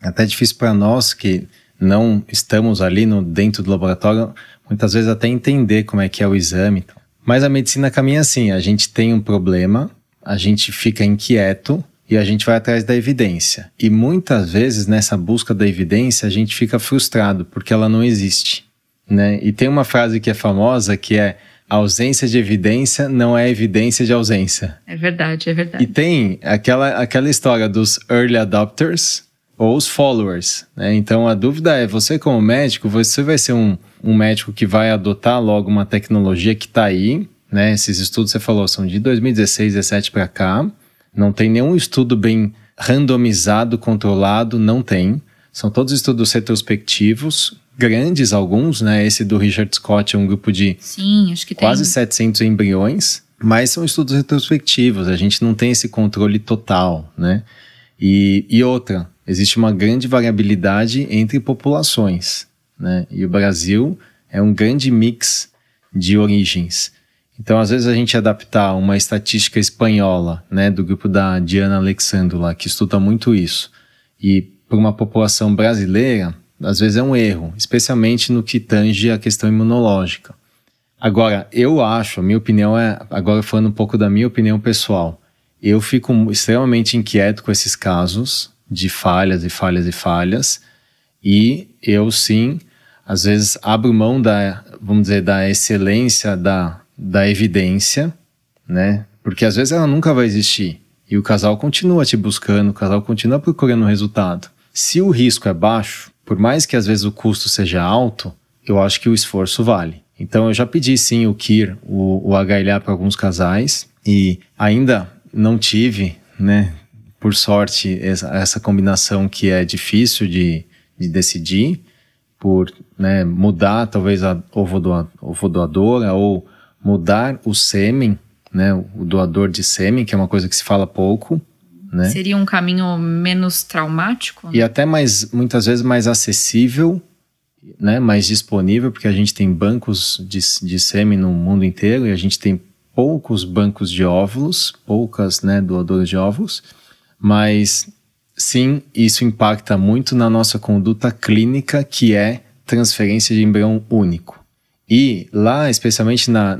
é até difícil para nós que não estamos ali no dentro do laboratório, muitas vezes até entender como é que é o exame. Então. Mas a medicina caminha assim, a gente tem um problema, a gente fica inquieto e a gente vai atrás da evidência. E muitas vezes nessa busca da evidência a gente fica frustrado porque ela não existe, né? E tem uma frase que é famosa que é a ausência de evidência não é evidência de ausência. É verdade, é verdade. E tem aquela, aquela história dos early adopters, ou os followers. Né? Então a dúvida é: você, como médico, você vai ser um, um médico que vai adotar logo uma tecnologia que está aí. Né? Esses estudos, você falou, são de 2016, 17 para cá. Não tem nenhum estudo bem randomizado, controlado, não tem. São todos estudos retrospectivos, grandes alguns, né? Esse do Richard Scott é um grupo de Sim, quase tem. 700 embriões, mas são estudos retrospectivos, a gente não tem esse controle total, né? E, e outra, existe uma grande variabilidade entre populações, né? E o Brasil é um grande mix de origens. Então, às vezes, a gente adaptar uma estatística espanhola, né, do grupo da Diana Alexandro lá, que estuda muito isso, e para uma população brasileira, às vezes é um erro, especialmente no que tange a questão imunológica. Agora, eu acho, a minha opinião é, agora falando um pouco da minha opinião pessoal, eu fico extremamente inquieto com esses casos de falhas e falhas e falhas. E eu sim, às vezes abro mão da, vamos dizer, da excelência da, da evidência, né? Porque às vezes ela nunca vai existir. E o casal continua te buscando, o casal continua procurando o resultado. Se o risco é baixo, por mais que às vezes o custo seja alto, eu acho que o esforço vale. Então eu já pedi sim o KIR, o, o HLA para alguns casais e ainda não tive, né? Por sorte, essa, essa combinação que é difícil de, de decidir, por né, mudar talvez a doadora ou mudar o sêmen, né? O doador de sêmen, que é uma coisa que se fala pouco, né? Seria um caminho menos traumático? E até mais, muitas vezes, mais acessível, né? Mais disponível, porque a gente tem bancos de, de sêmen no mundo inteiro e a gente tem poucos bancos de óvulos, poucas né, doadoras de óvulos, mas sim, isso impacta muito na nossa conduta clínica, que é transferência de embrião único. E lá, especialmente na.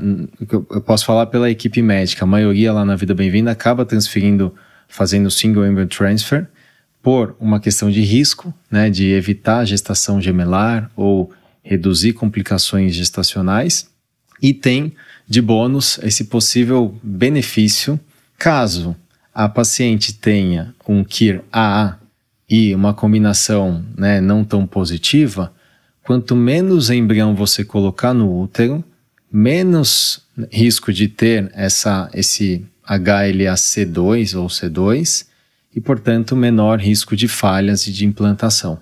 Eu posso falar pela equipe médica, a maioria lá na Vida Bem-vinda acaba transferindo, fazendo single embryo transfer, por uma questão de risco, né, de evitar gestação gemelar ou reduzir complicações gestacionais. E tem de bônus, esse possível benefício, caso a paciente tenha um KIR AA e uma combinação né, não tão positiva, quanto menos embrião você colocar no útero, menos risco de ter essa, esse HLA-C2 ou C2 e, portanto, menor risco de falhas e de implantação.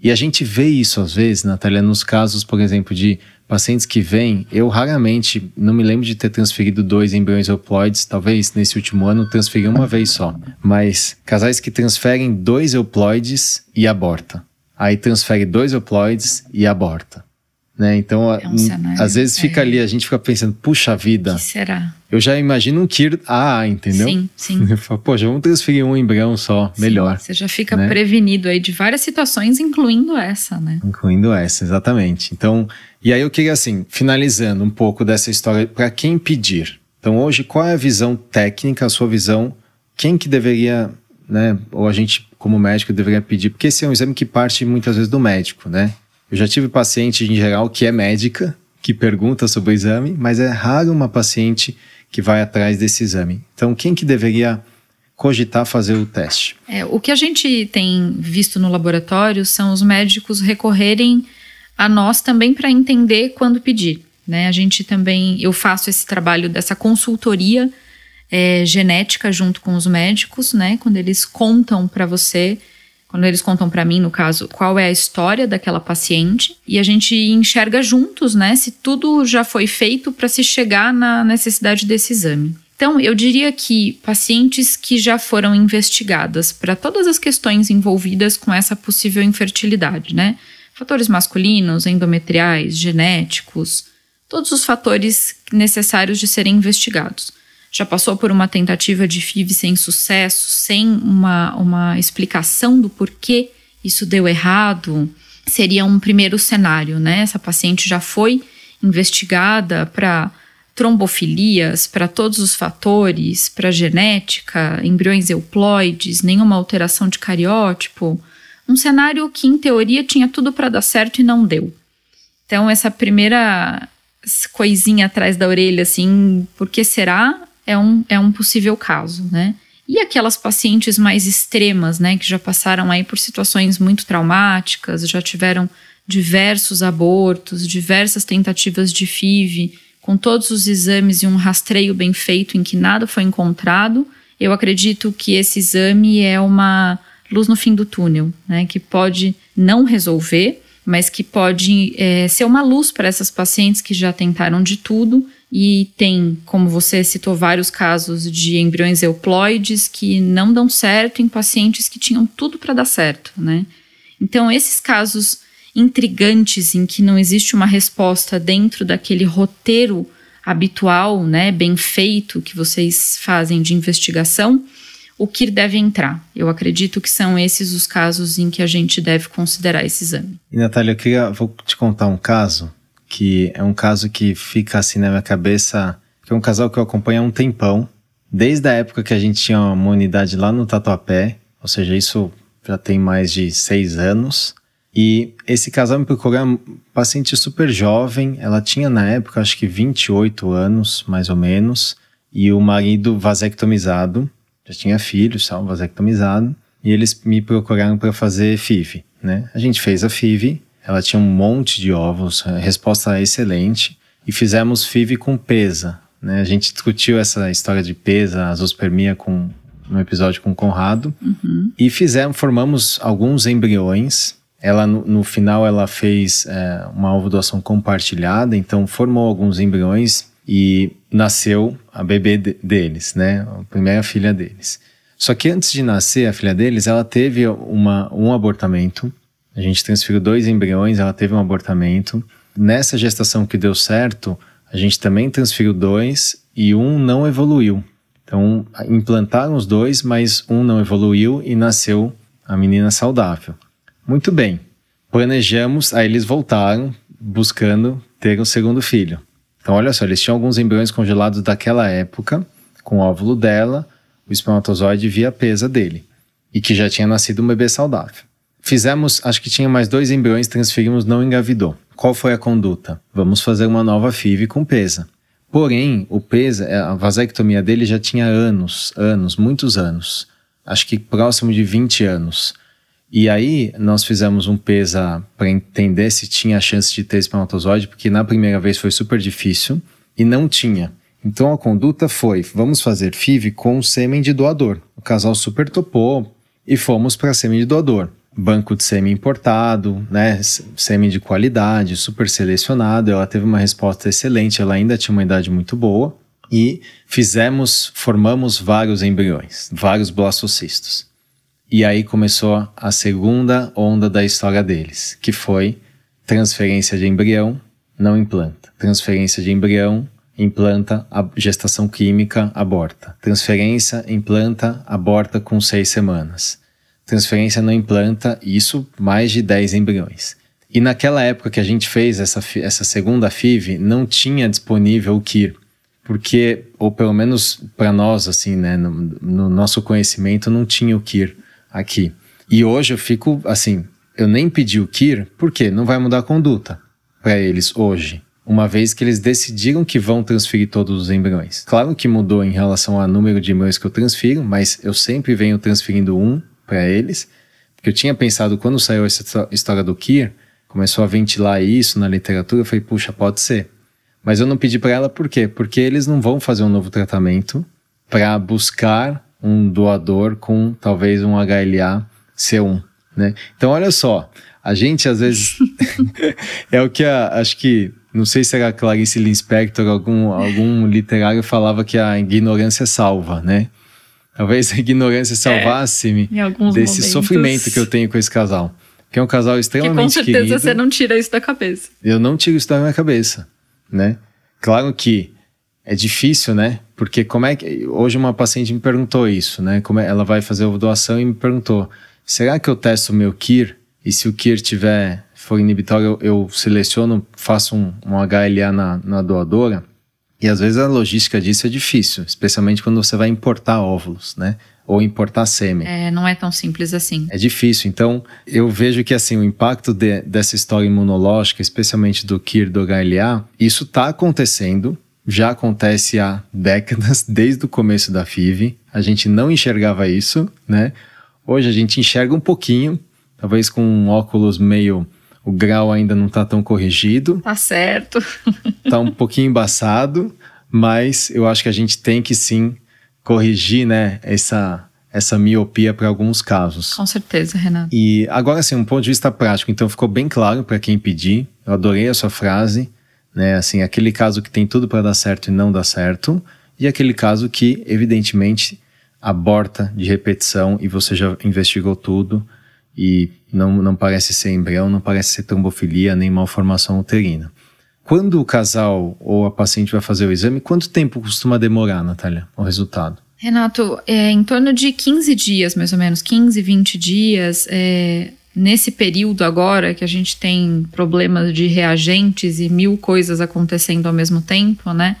E a gente vê isso às vezes, Natália, nos casos, por exemplo, de pacientes que vêm. Eu raramente, não me lembro de ter transferido dois embriões euploides, talvez nesse último ano transferi uma vez só. Mas casais que transferem dois euploides e aborta. Aí transfere dois euploides e aborta. Né? Então, é um cenário, às vezes é. fica ali, a gente fica pensando, puxa vida. O que será? eu já imagino um KIR AA, entendeu? Sim, sim. Eu falo, poxa, vamos transferir um embrião só, sim, melhor. Você já fica né? prevenido aí de várias situações, incluindo essa, né? Incluindo essa, exatamente. Então, e aí eu queria, assim, finalizando um pouco dessa história, para quem pedir? Então, hoje, qual é a visão técnica, a sua visão? Quem que deveria, né? Ou a gente, como médico, deveria pedir? Porque esse é um exame que parte muitas vezes do médico, né? Eu já tive paciente, em geral, que é médica, que pergunta sobre o exame, mas é raro uma paciente que vai atrás desse exame. Então, quem que deveria cogitar fazer o teste? É, o que a gente tem visto no laboratório são os médicos recorrerem a nós também para entender quando pedir. Né? A gente também, eu faço esse trabalho dessa consultoria é, genética junto com os médicos, né? Quando eles contam para você quando eles contam para mim, no caso, qual é a história daquela paciente e a gente enxerga juntos, né, se tudo já foi feito para se chegar na necessidade desse exame. Então, eu diria que pacientes que já foram investigadas para todas as questões envolvidas com essa possível infertilidade, né? Fatores masculinos, endometriais, genéticos, todos os fatores necessários de serem investigados já passou por uma tentativa de FIV sem sucesso, sem uma, uma explicação do porquê isso deu errado, seria um primeiro cenário, né? Essa paciente já foi investigada para trombofilias, para todos os fatores, para genética, embriões euploides, nenhuma alteração de cariótipo. Um cenário que, em teoria, tinha tudo para dar certo e não deu. Então, essa primeira coisinha atrás da orelha, assim, por que será? é um, é um possível caso, né? E aquelas pacientes mais extremas, né, que já passaram aí por situações muito traumáticas, já tiveram diversos abortos, diversas tentativas de FIV, com todos os exames e um rastreio bem feito em que nada foi encontrado, eu acredito que esse exame é uma luz no fim do túnel, né, que pode não resolver, mas que pode é, ser uma luz para essas pacientes que já tentaram de tudo e tem, como você citou, vários casos de embriões euploides que não dão certo em pacientes que tinham tudo para dar certo, né? Então, esses casos intrigantes em que não existe uma resposta dentro daquele roteiro habitual, né, bem feito que vocês fazem de investigação, o que deve entrar. Eu acredito que são esses os casos em que a gente deve considerar esse exame. E Natália, eu queria, vou te contar um caso que é um caso que fica assim na minha cabeça, que é um casal que eu acompanho há um tempão, desde a época que a gente tinha uma unidade lá no Tatuapé, ou seja, isso já tem mais de seis anos. E esse casal me procurou, é uma paciente super jovem, ela tinha na época acho que 28 anos, mais ou menos, e o marido vasectomizado, já tinha filhos, só vasectomizado, e eles me procuraram para fazer FIV, né? A gente fez a FIV, ela tinha um monte de ovos, resposta é excelente. E fizemos FIV com PESA. Né? A gente discutiu essa história de PESA, azospermia, com, no episódio com o Conrado. Uhum. E fizemos, formamos alguns embriões. Ela, no, no final, ela fez é, uma ovo-doação compartilhada. Então, formou alguns embriões e nasceu a bebê de, deles, né? A primeira filha deles. Só que antes de nascer a filha deles, ela teve uma, um abortamento a gente transferiu dois embriões, ela teve um abortamento. Nessa gestação que deu certo, a gente também transferiu dois e um não evoluiu. Então, implantaram os dois, mas um não evoluiu e nasceu a menina saudável. Muito bem. Planejamos, aí eles voltaram buscando ter um segundo filho. Então, olha só, eles tinham alguns embriões congelados daquela época, com o óvulo dela, o espermatozoide via pesa dele, e que já tinha nascido um bebê saudável. Fizemos, acho que tinha mais dois embriões, transferimos, não engravidou. Qual foi a conduta? Vamos fazer uma nova FIV com PESA. Porém, o PESA, é, a vasectomia dele já tinha anos, anos, muitos anos. Acho que próximo de 20 anos. E aí nós fizemos um PESA para entender se tinha chance de ter espermatozoide, porque na primeira vez foi super difícil e não tinha. Então a conduta foi: vamos fazer FIV com sêmen de doador. O casal super topou e fomos para sêmen de doador banco de sêmen importado, né? Sêmen de qualidade, super selecionado. Ela teve uma resposta excelente, ela ainda tinha uma idade muito boa. E fizemos, formamos vários embriões, vários blastocistos. E aí começou a segunda onda da história deles, que foi transferência de embrião, não implanta. Transferência de embrião, implanta, gestação química, aborta. Transferência, implanta, aborta com seis semanas transferência não implanta, isso mais de 10 embriões. E naquela época que a gente fez essa, essa segunda FIV, não tinha disponível o KIR, porque, ou pelo menos para nós, assim, né, no, no nosso conhecimento, não tinha o KIR aqui. E hoje eu fico assim, eu nem pedi o KIR, porque não vai mudar a conduta para eles hoje, uma vez que eles decidiram que vão transferir todos os embriões. Claro que mudou em relação ao número de embriões que eu transfiro, mas eu sempre venho transferindo um para eles. Porque eu tinha pensado, quando saiu essa história do Kier, começou a ventilar isso na literatura, eu falei, puxa, pode ser. Mas eu não pedi para ela por quê? Porque eles não vão fazer um novo tratamento para buscar um doador com talvez um HLA C1, né? Então olha só, a gente às vezes é o que a, acho que não sei se era Clarice Linspector, algum algum literário falava que a ignorância é salva, né? Talvez a ignorância é, salvasse-me é, desse momentos. sofrimento que eu tenho com esse casal. Que é um casal extremamente querido. Que com certeza querido. você não tira isso da cabeça. Eu não tiro isso da minha cabeça, né? Claro que é difícil, né? Porque como é que hoje uma paciente me perguntou isso, né? Como é, ela vai fazer a doação e me perguntou: será que eu testo o meu KIR e se o KIR tiver for inibitório, eu, eu seleciono, faço um, um HLA na, na doadora? E às vezes a logística disso é difícil, especialmente quando você vai importar óvulos, né? Ou importar sêmen. É, não é tão simples assim. É difícil. Então, eu vejo que assim, o impacto de, dessa história imunológica, especialmente do KIR do HLA, isso está acontecendo, já acontece há décadas, desde o começo da FIV. A gente não enxergava isso, né? Hoje a gente enxerga um pouquinho, talvez com um óculos meio o grau ainda não está tão corrigido. Tá certo. tá um pouquinho embaçado, mas eu acho que a gente tem que sim corrigir, né, essa essa miopia para alguns casos. Com certeza, Renato. E agora assim, um ponto de vista prático, então ficou bem claro para quem pedir. Eu adorei a sua frase, né, assim, aquele caso que tem tudo para dar certo e não dá certo, e aquele caso que evidentemente aborta de repetição e você já investigou tudo e não, não parece ser embrião, não parece ser trombofilia nem malformação uterina. Quando o casal ou a paciente vai fazer o exame, quanto tempo costuma demorar, Natália, o resultado? Renato, é, em torno de 15 dias, mais ou menos, 15, 20 dias. É, nesse período agora que a gente tem problemas de reagentes e mil coisas acontecendo ao mesmo tempo, né?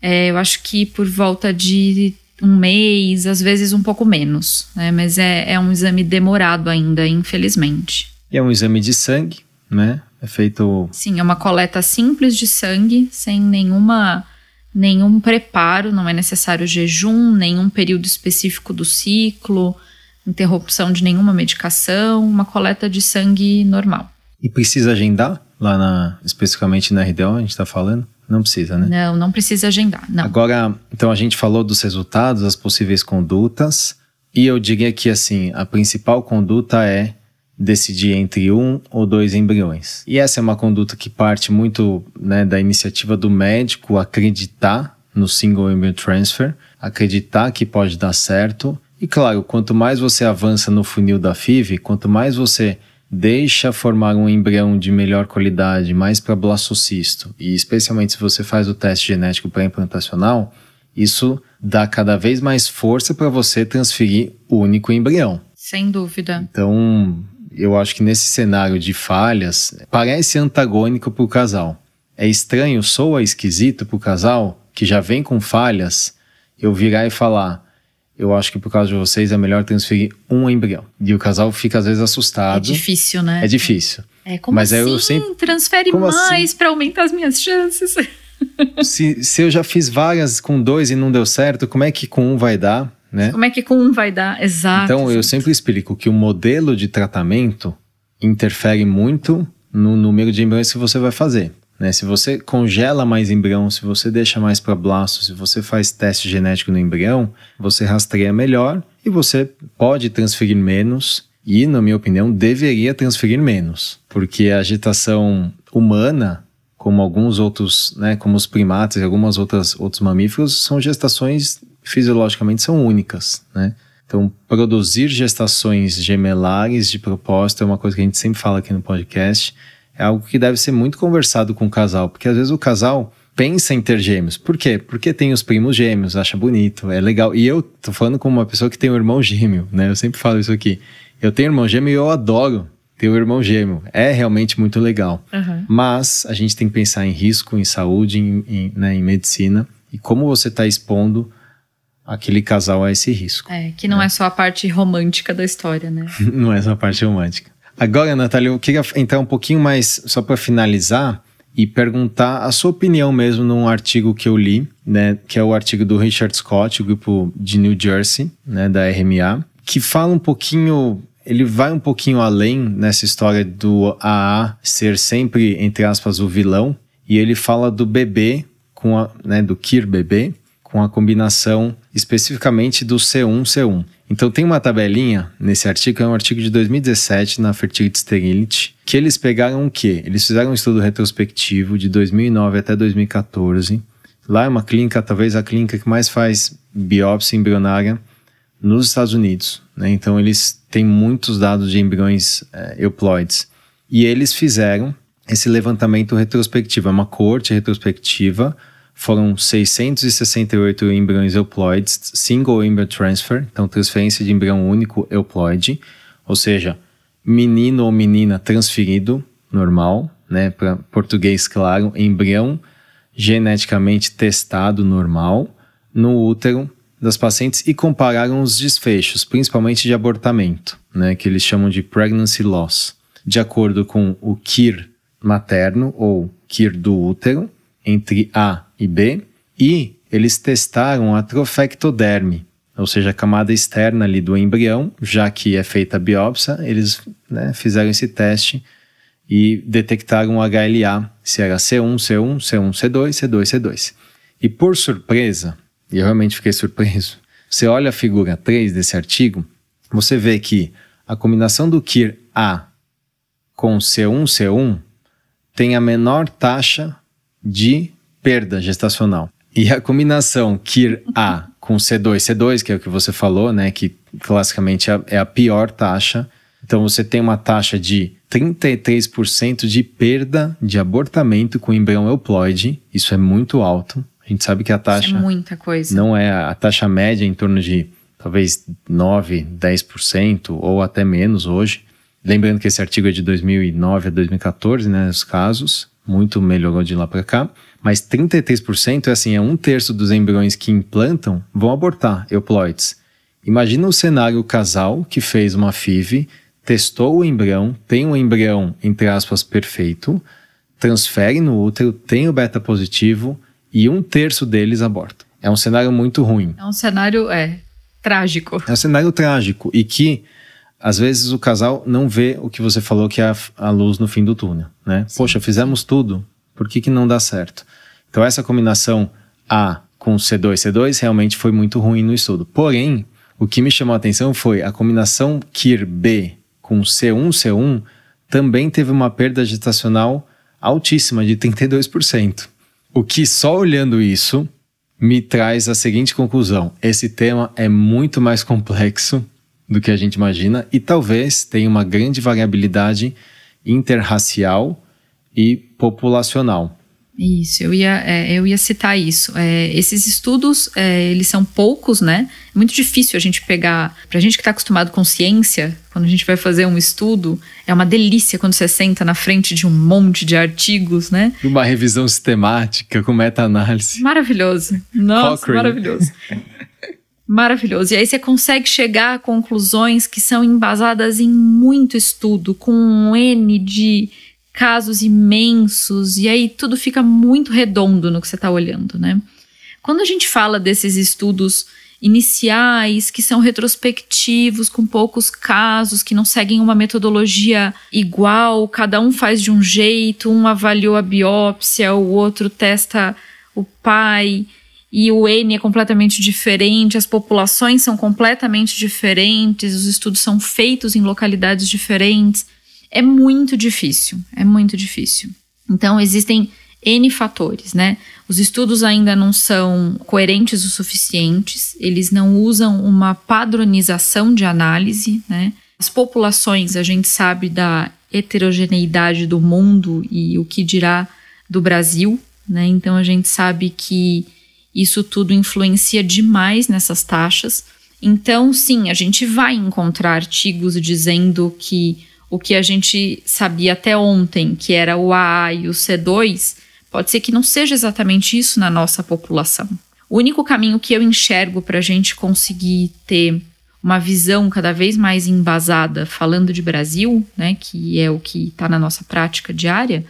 É, eu acho que por volta de um mês, às vezes um pouco menos, né? Mas é, é um exame demorado ainda, infelizmente. E é um exame de sangue, né? É feito. Sim, é uma coleta simples de sangue, sem nenhuma nenhum preparo, não é necessário jejum, nenhum período específico do ciclo, interrupção de nenhuma medicação, uma coleta de sangue normal. E precisa agendar lá na, especificamente na RDO, a gente está falando? Não precisa, né? Não, não precisa agendar. Não. Agora, então a gente falou dos resultados, as possíveis condutas, e eu diria que assim, a principal conduta é decidir entre um ou dois embriões. E essa é uma conduta que parte muito né, da iniciativa do médico acreditar no single embryo transfer, acreditar que pode dar certo. E claro, quanto mais você avança no funil da FIV, quanto mais você deixa formar um embrião de melhor qualidade mais para blastocisto, e especialmente se você faz o teste genético pré-implantacional, isso dá cada vez mais força para você transferir o único embrião. Sem dúvida. Então, eu acho que nesse cenário de falhas, parece antagônico para o casal. É estranho, soa esquisito para o casal, que já vem com falhas, eu virar e falar: eu acho que por causa de vocês é melhor transferir um embrião. E o casal fica às vezes assustado. É difícil, né? É difícil. É como Mas assim? Eu sempre... Transfere como mais assim? para aumentar as minhas chances. Se, se eu já fiz várias com dois e não deu certo, como é que com um vai dar, né? Como é que com um vai dar? Exato. Então exato. eu sempre explico que o modelo de tratamento interfere muito no número de embriões que você vai fazer. Né? Se você congela mais embrião, se você deixa mais para blasto, se você faz teste genético no embrião, você rastreia melhor e você pode transferir menos e, na minha opinião, deveria transferir menos, porque a agitação humana, como alguns outros, né, como os primatas e algumas outras outros mamíferos, são gestações fisiologicamente são únicas, né? Então, produzir gestações gemelares de propósito é uma coisa que a gente sempre fala aqui no podcast é algo que deve ser muito conversado com o casal, porque às vezes o casal pensa em ter gêmeos. Por quê? Porque tem os primos gêmeos, acha bonito, é legal. E eu tô falando com uma pessoa que tem um irmão gêmeo, né? Eu sempre falo isso aqui. Eu tenho um irmão gêmeo e eu adoro ter um irmão gêmeo. É realmente muito legal. Uhum. Mas a gente tem que pensar em risco, em saúde, em, em, né, em medicina e como você está expondo aquele casal a esse risco. É, que não né? é só a parte romântica da história, né? não é só a parte romântica. Agora, Natália, eu queria entrar um pouquinho mais, só para finalizar, e perguntar a sua opinião mesmo num artigo que eu li, né, que é o artigo do Richard Scott, o grupo de New Jersey, né, da RMA, que fala um pouquinho, ele vai um pouquinho além nessa história do AA ser sempre, entre aspas, o vilão, e ele fala do bebê, com a, né, do Kir bebê, com a combinação especificamente do C1-C1. Então tem uma tabelinha nesse artigo, é um artigo de 2017 na Fertility Sterility, que eles pegaram o quê? Eles fizeram um estudo retrospectivo de 2009 até 2014. Lá é uma clínica, talvez a clínica que mais faz biópsia embrionária nos Estados Unidos. Né? Então eles têm muitos dados de embriões é, eh, euploides. E eles fizeram esse levantamento retrospectivo, é uma corte retrospectiva foram 668 embriões euploides, single embryo transfer, então transferência de embrião único euploide, ou seja, menino ou menina transferido, normal, né, para português claro, embrião geneticamente testado normal no útero das pacientes e compararam os desfechos, principalmente de abortamento, né, que eles chamam de pregnancy loss, de acordo com o KIR materno ou KIR do útero entre A e B, e eles testaram a trofectoderme, ou seja, a camada externa ali do embrião, já que é feita a biópsia, eles né, fizeram esse teste e detectaram HLA, se era C1, C1, C1, C2, C2, C2. E por surpresa, e eu realmente fiquei surpreso, você olha a figura 3 desse artigo, você vê que a combinação do KIR A com C1, C1 tem a menor taxa de perda gestacional. E a combinação KIR-A com C2, C2, que é o que você falou, né, que classicamente é a é pior taxa. Então você tem uma taxa de 33% de perda de abortamento com embrião euploide. Isso é muito alto. A gente sabe que a taxa. É não é a taxa média é em torno de talvez 9, 10% ou até menos hoje. Lembrando que esse artigo é de 2009 a 2014, né? Os casos, muito melhorou de lá para cá. Mas 33% é assim, é um terço dos embriões que implantam vão abortar euploides. Imagina o cenário casal que fez uma FIV, testou o embrião, tem um embrião, entre aspas, perfeito, transfere no útero, tem o beta positivo e um terço deles aborta. É um cenário muito ruim. É um cenário, é, trágico. É um cenário trágico e que às vezes o casal não vê o que você falou que é a, a luz no fim do túnel, né? Sim. Poxa, fizemos tudo, por que, que não dá certo? Então, essa combinação A com C2, C2 realmente foi muito ruim no estudo. Porém, o que me chamou a atenção foi a combinação KIR-B com C1, C1 também teve uma perda gestacional altíssima, de 32%. O que só olhando isso me traz a seguinte conclusão: esse tema é muito mais complexo do que a gente imagina e talvez tenha uma grande variabilidade interracial e populacional. Isso, eu ia, é, eu ia citar isso. É, esses estudos, é, eles são poucos, né? É muito difícil a gente pegar. para a gente que está acostumado com ciência, quando a gente vai fazer um estudo, é uma delícia quando você senta na frente de um monte de artigos, né? Uma revisão sistemática com meta-análise. Maravilhoso. Nossa, Cochrane. maravilhoso. Maravilhoso. E aí você consegue chegar a conclusões que são embasadas em muito estudo, com um N de casos imensos, e aí tudo fica muito redondo no que você está olhando, né? Quando a gente fala desses estudos iniciais, que são retrospectivos, com poucos casos, que não seguem uma metodologia igual, cada um faz de um jeito, um avaliou a biópsia, o outro testa o pai, e o N é completamente diferente, as populações são completamente diferentes, os estudos são feitos em localidades diferentes. É muito difícil, é muito difícil. Então, existem N fatores, né? Os estudos ainda não são coerentes o suficientes, eles não usam uma padronização de análise, né? As populações, a gente sabe da heterogeneidade do mundo e o que dirá do Brasil, né? Então a gente sabe que isso tudo influencia demais nessas taxas. Então, sim, a gente vai encontrar artigos dizendo que o que a gente sabia até ontem, que era o AA e o C2, pode ser que não seja exatamente isso na nossa população. O único caminho que eu enxergo para a gente conseguir ter uma visão cada vez mais embasada, falando de Brasil, né, que é o que está na nossa prática diária,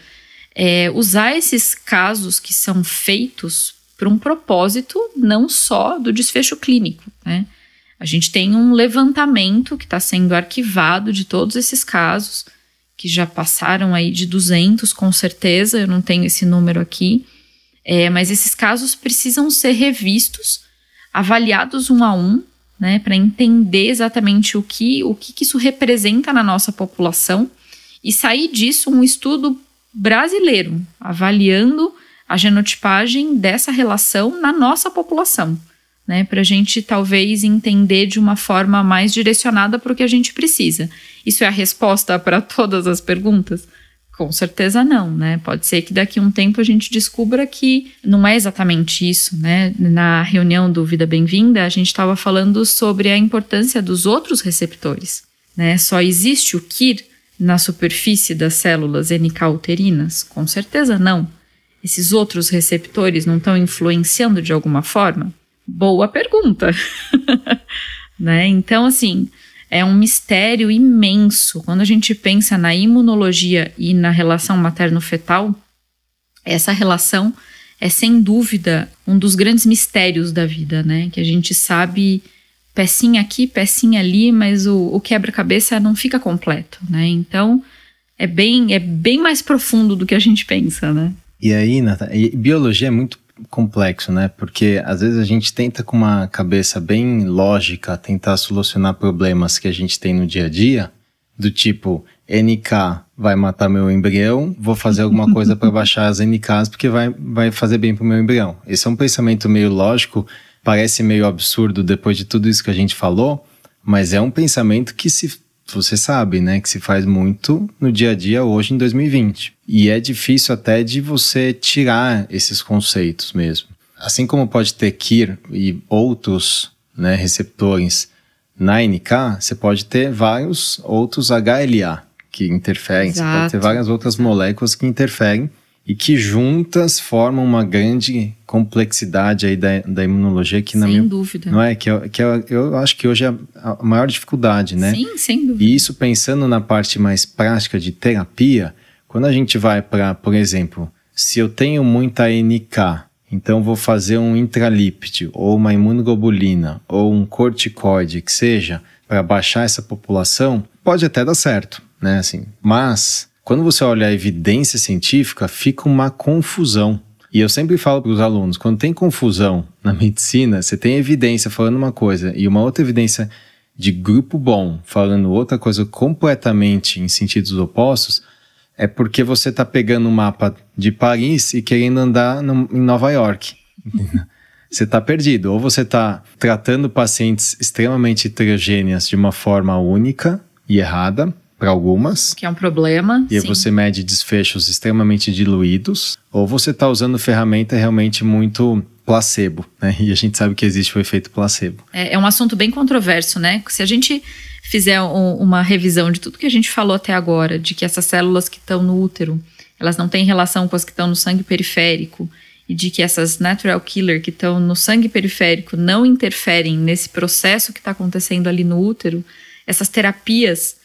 é usar esses casos que são feitos para um propósito não só do desfecho clínico, né? A gente tem um levantamento que está sendo arquivado de todos esses casos, que já passaram aí de 200, com certeza, eu não tenho esse número aqui. É, mas esses casos precisam ser revistos, avaliados um a um, né, para entender exatamente o que, o que, que isso representa na nossa população e sair disso um estudo brasileiro, avaliando a genotipagem dessa relação na nossa população né? Para a gente talvez entender de uma forma mais direcionada para o que a gente precisa. Isso é a resposta para todas as perguntas? Com certeza não, né? Pode ser que daqui a um tempo a gente descubra que não é exatamente isso, né? Na reunião do Vida Bem-vinda, a gente estava falando sobre a importância dos outros receptores, né? Só existe o KIR na superfície das células NK-uterinas? Com certeza não. Esses outros receptores não estão influenciando de alguma forma? Boa pergunta. né? Então, assim, é um mistério imenso. Quando a gente pensa na imunologia e na relação materno-fetal, essa relação é sem dúvida um dos grandes mistérios da vida, né? Que a gente sabe pecinha aqui, pecinha ali, mas o, o quebra-cabeça não fica completo, né? Então é bem é bem mais profundo do que a gente pensa, né? E aí, Nathan, biologia é muito complexo, né? Porque às vezes a gente tenta com uma cabeça bem lógica tentar solucionar problemas que a gente tem no dia a dia, do tipo NK vai matar meu embrião, vou fazer alguma coisa para baixar as NKs porque vai, vai fazer bem para meu embrião. Esse é um pensamento meio lógico, parece meio absurdo depois de tudo isso que a gente falou, mas é um pensamento que se você sabe, né, que se faz muito no dia a dia hoje em 2020. E é difícil até de você tirar esses conceitos mesmo. Assim como pode ter KIR e outros né, receptores na NK, você pode ter vários outros HLA que interferem, Exato. você pode ter várias outras moléculas que interferem e que juntas formam uma grande complexidade aí da, da imunologia que sem minha, dúvida não é que, é, que é, eu acho que hoje é a maior dificuldade né sim sem dúvida e isso pensando na parte mais prática de terapia quando a gente vai para por exemplo se eu tenho muita NK então vou fazer um intralípide ou uma imunoglobulina ou um corticoide que seja para baixar essa população pode até dar certo né assim mas quando você olha a evidência científica, fica uma confusão. E eu sempre falo para os alunos, quando tem confusão na medicina, você tem evidência falando uma coisa e uma outra evidência de grupo bom falando outra coisa completamente em sentidos opostos, é porque você está pegando o um mapa de Paris e querendo andar no, em Nova York. você está perdido. Ou você está tratando pacientes extremamente heterogêneas de uma forma única e errada, para algumas. Que é um problema. E sim. você mede desfechos extremamente diluídos, ou você está usando ferramenta realmente muito placebo, né? E a gente sabe que existe o efeito placebo. É, é um assunto bem controverso, né? Se a gente fizer um, uma revisão de tudo que a gente falou até agora, de que essas células que estão no útero, elas não têm relação com as que estão no sangue periférico, e de que essas natural killer que estão no sangue periférico não interferem nesse processo que está acontecendo ali no útero, essas terapias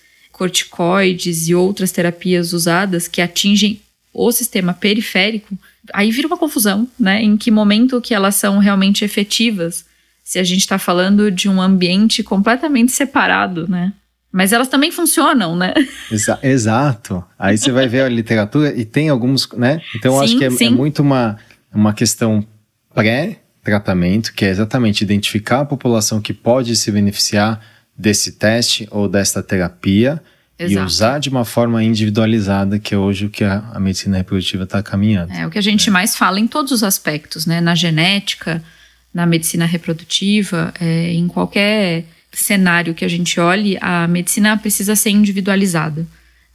corticoides e outras terapias usadas que atingem o sistema periférico, aí vira uma confusão, né? Em que momento que elas são realmente efetivas, se a gente está falando de um ambiente completamente separado, né? Mas elas também funcionam, né? Exa exato. Aí você vai ver a literatura e tem alguns, né? Então sim, acho que é, é, muito uma, uma questão pré-tratamento, que é exatamente identificar a população que pode se beneficiar desse teste ou desta terapia Exato. e usar de uma forma individualizada, que é hoje o que a, a medicina reprodutiva está caminhando. É o que a gente é. mais fala em todos os aspectos, né? Na genética, na medicina reprodutiva, é, em qualquer cenário que a gente olhe, a medicina precisa ser individualizada.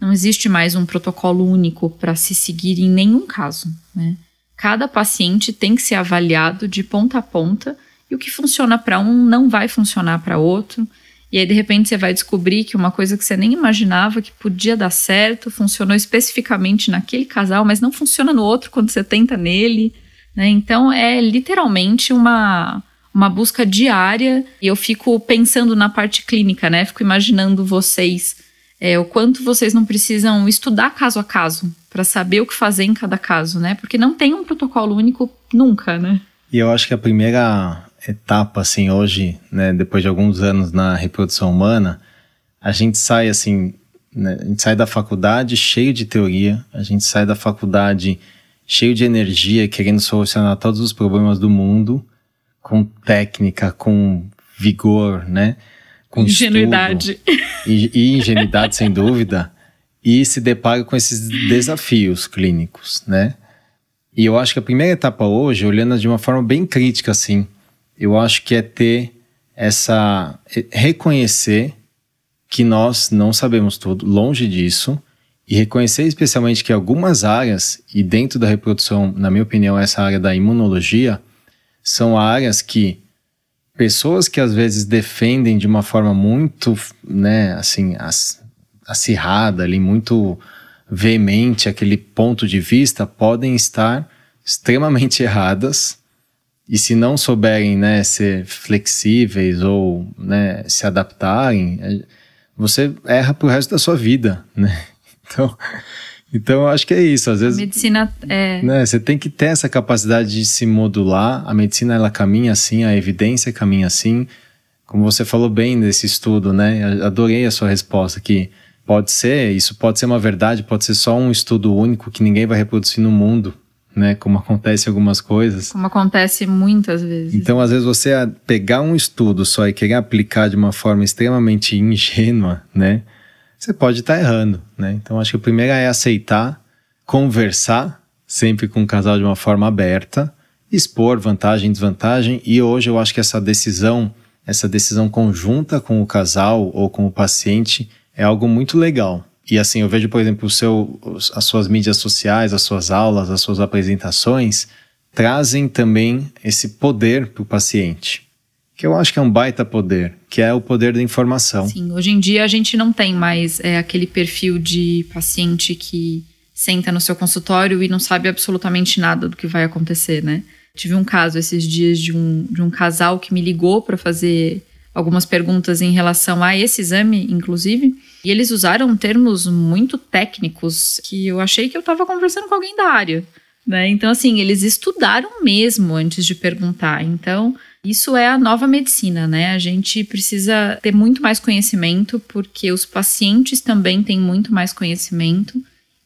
Não existe mais um protocolo único para se seguir em nenhum caso. Né? Cada paciente tem que ser avaliado de ponta a ponta e o que funciona para um não vai funcionar para outro. E aí, de repente, você vai descobrir que uma coisa que você nem imaginava que podia dar certo funcionou especificamente naquele casal, mas não funciona no outro quando você tenta nele. Né? Então, é literalmente uma, uma busca diária. E eu fico pensando na parte clínica, né? Fico imaginando vocês, é, o quanto vocês não precisam estudar caso a caso para saber o que fazer em cada caso, né? Porque não tem um protocolo único nunca, né? E eu acho que a primeira etapa, assim, hoje, né, depois de alguns anos na reprodução humana, a gente sai, assim, né, a gente sai da faculdade cheio de teoria, a gente sai da faculdade cheio de energia, querendo solucionar todos os problemas do mundo, com técnica, com vigor, né? Com ingenuidade. E, e, ingenuidade, sem dúvida. E se depara com esses desafios clínicos, né? E eu acho que a primeira etapa hoje, olhando de uma forma bem crítica, assim, eu acho que é ter essa. É reconhecer que nós não sabemos tudo, longe disso, e reconhecer especialmente que algumas áreas, e dentro da reprodução, na minha opinião, essa área da imunologia, são áreas que pessoas que às vezes defendem de uma forma muito, né, assim, acirrada ali, muito veemente aquele ponto de vista, podem estar extremamente erradas e se não souberem né, ser flexíveis ou né, se adaptarem, é, você erra pro resto da sua vida, né? Então, então eu acho que é isso. Às vezes. A medicina é. Né, você tem que ter essa capacidade de se modular. A medicina ela caminha assim, a evidência caminha assim. Como você falou bem nesse estudo, né? adorei a sua resposta que pode ser, isso pode ser uma verdade, pode ser só um estudo único que ninguém vai reproduzir no mundo, né? Como acontece algumas coisas. Como acontece muitas vezes. Então, às vezes, você pegar um estudo só e querer aplicar de uma forma extremamente ingênua, né? Você pode estar tá errando, né? Então, acho que o primeiro é aceitar, conversar sempre com o casal de uma forma aberta, expor vantagem e desvantagem. E hoje eu acho que essa decisão, essa decisão conjunta com o casal ou com o paciente é algo muito legal, e assim, eu vejo, por exemplo, o seu, as suas mídias sociais, as suas aulas, as suas apresentações trazem também esse poder para o paciente. Que eu acho que é um baita poder, que é o poder da informação. Sim, hoje em dia a gente não tem mais é, aquele perfil de paciente que senta no seu consultório e não sabe absolutamente nada do que vai acontecer, né? Tive um caso esses dias de um, de um casal que me ligou para fazer algumas perguntas em relação a esse exame, inclusive. E eles usaram termos muito técnicos que eu achei que eu estava conversando com alguém da área. Né? Então, assim, eles estudaram mesmo antes de perguntar. Então, isso é a nova medicina, né? A gente precisa ter muito mais conhecimento, porque os pacientes também têm muito mais conhecimento.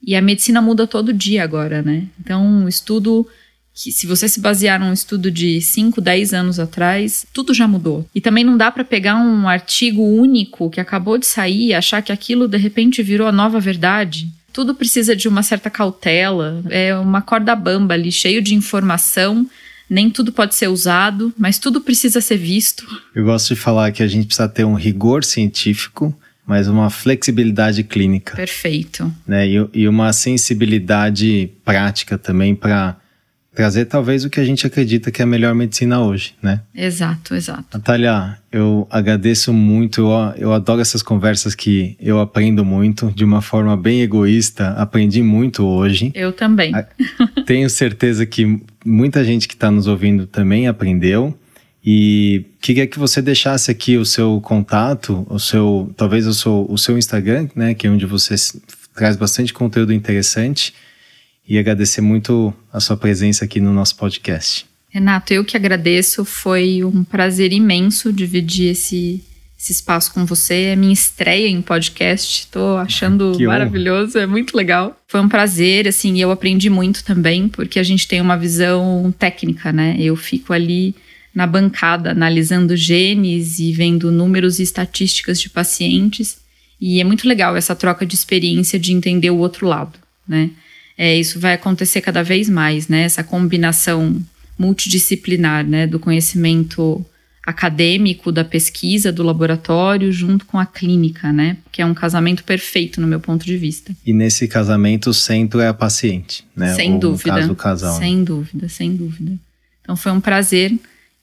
E a medicina muda todo dia agora, né? Então, estudo que se você se basear num estudo de 5, 10 anos atrás, tudo já mudou. E também não dá para pegar um artigo único que acabou de sair e achar que aquilo de repente virou a nova verdade. Tudo precisa de uma certa cautela, é uma corda bamba ali, cheio de informação. Nem tudo pode ser usado, mas tudo precisa ser visto. Eu gosto de falar que a gente precisa ter um rigor científico, mas uma flexibilidade clínica. Perfeito. Né? E, e uma sensibilidade prática também para trazer talvez o que a gente acredita que é a melhor medicina hoje, né? Exato, exato. Natália, eu agradeço muito, eu, eu adoro essas conversas que eu aprendo muito, de uma forma bem egoísta, aprendi muito hoje. Eu também. Tenho certeza que muita gente que está nos ouvindo também aprendeu. E queria que você deixasse aqui o seu contato, o seu, talvez o seu, o seu Instagram, né, que é onde você traz bastante conteúdo interessante e agradecer muito a sua presença aqui no nosso podcast. Renato, eu que agradeço. Foi um prazer imenso dividir esse, esse espaço com você. É minha estreia em podcast. Tô achando que maravilhoso, honra. é muito legal. Foi um prazer, assim, e eu aprendi muito também, porque a gente tem uma visão técnica, né? Eu fico ali na bancada analisando genes e vendo números e estatísticas de pacientes. E é muito legal essa troca de experiência de entender o outro lado, né? é, isso vai acontecer cada vez mais, né? Essa combinação multidisciplinar, né, do conhecimento acadêmico, da pesquisa, do laboratório, junto com a clínica, né? Que é um casamento perfeito no meu ponto de vista. E nesse casamento, o centro é a paciente, né? Sem Ou, dúvida. caso, o casal. Né? Sem né? dúvida, sem dúvida. Então foi um prazer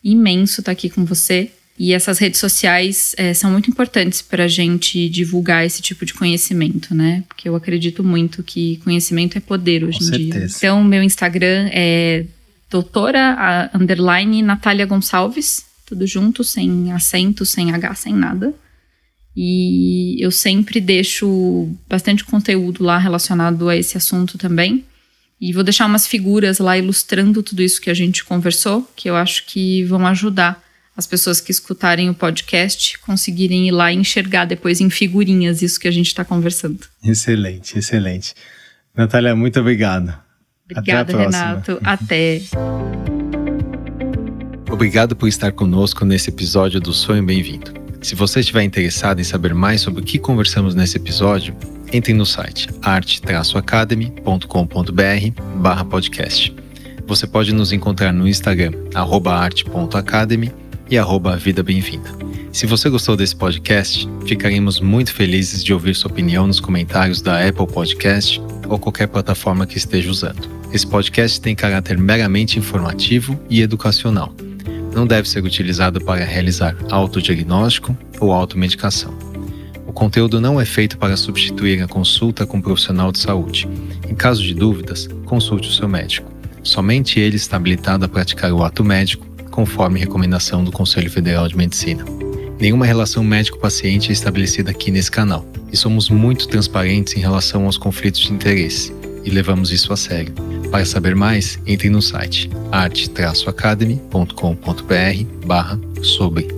imenso estar aqui com você. E essas redes sociais é, são muito importantes para a gente divulgar esse tipo de conhecimento, né? Porque eu acredito muito que conhecimento é poder hoje Com em certeza. dia. Então, meu Instagram é doutora underline Natália Gonçalves, tudo junto, sem acento, sem H, sem nada. E eu sempre deixo bastante conteúdo lá relacionado a esse assunto também. E vou deixar umas figuras lá ilustrando tudo isso que a gente conversou, que eu acho que vão ajudar as pessoas que escutarem o podcast conseguirem ir lá e enxergar depois em figurinhas isso que a gente está conversando. Excelente, excelente. Natália, muito obrigado. Obrigada, Até Renato. Até. Obrigado por estar conosco nesse episódio do Sonho Bem-vindo. Se você estiver interessado em saber mais sobre o que conversamos nesse episódio, entre no site arte-academy.com.br barra podcast. Você pode nos encontrar no Instagram, arte.academy.com.br e arroba Vida Bem-vinda. Se você gostou desse podcast, ficaremos muito felizes de ouvir sua opinião nos comentários da Apple Podcast ou qualquer plataforma que esteja usando. Esse podcast tem caráter meramente informativo e educacional. Não deve ser utilizado para realizar autodiagnóstico ou automedicação. O conteúdo não é feito para substituir a consulta com um profissional de saúde. Em caso de dúvidas, consulte o seu médico. Somente ele está habilitado a praticar o ato médico conforme recomendação do Conselho Federal de Medicina. Nenhuma relação médico-paciente é estabelecida aqui nesse canal, e somos muito transparentes em relação aos conflitos de interesse, e levamos isso a sério. Para saber mais, entre no site arte-academy.com.br sobre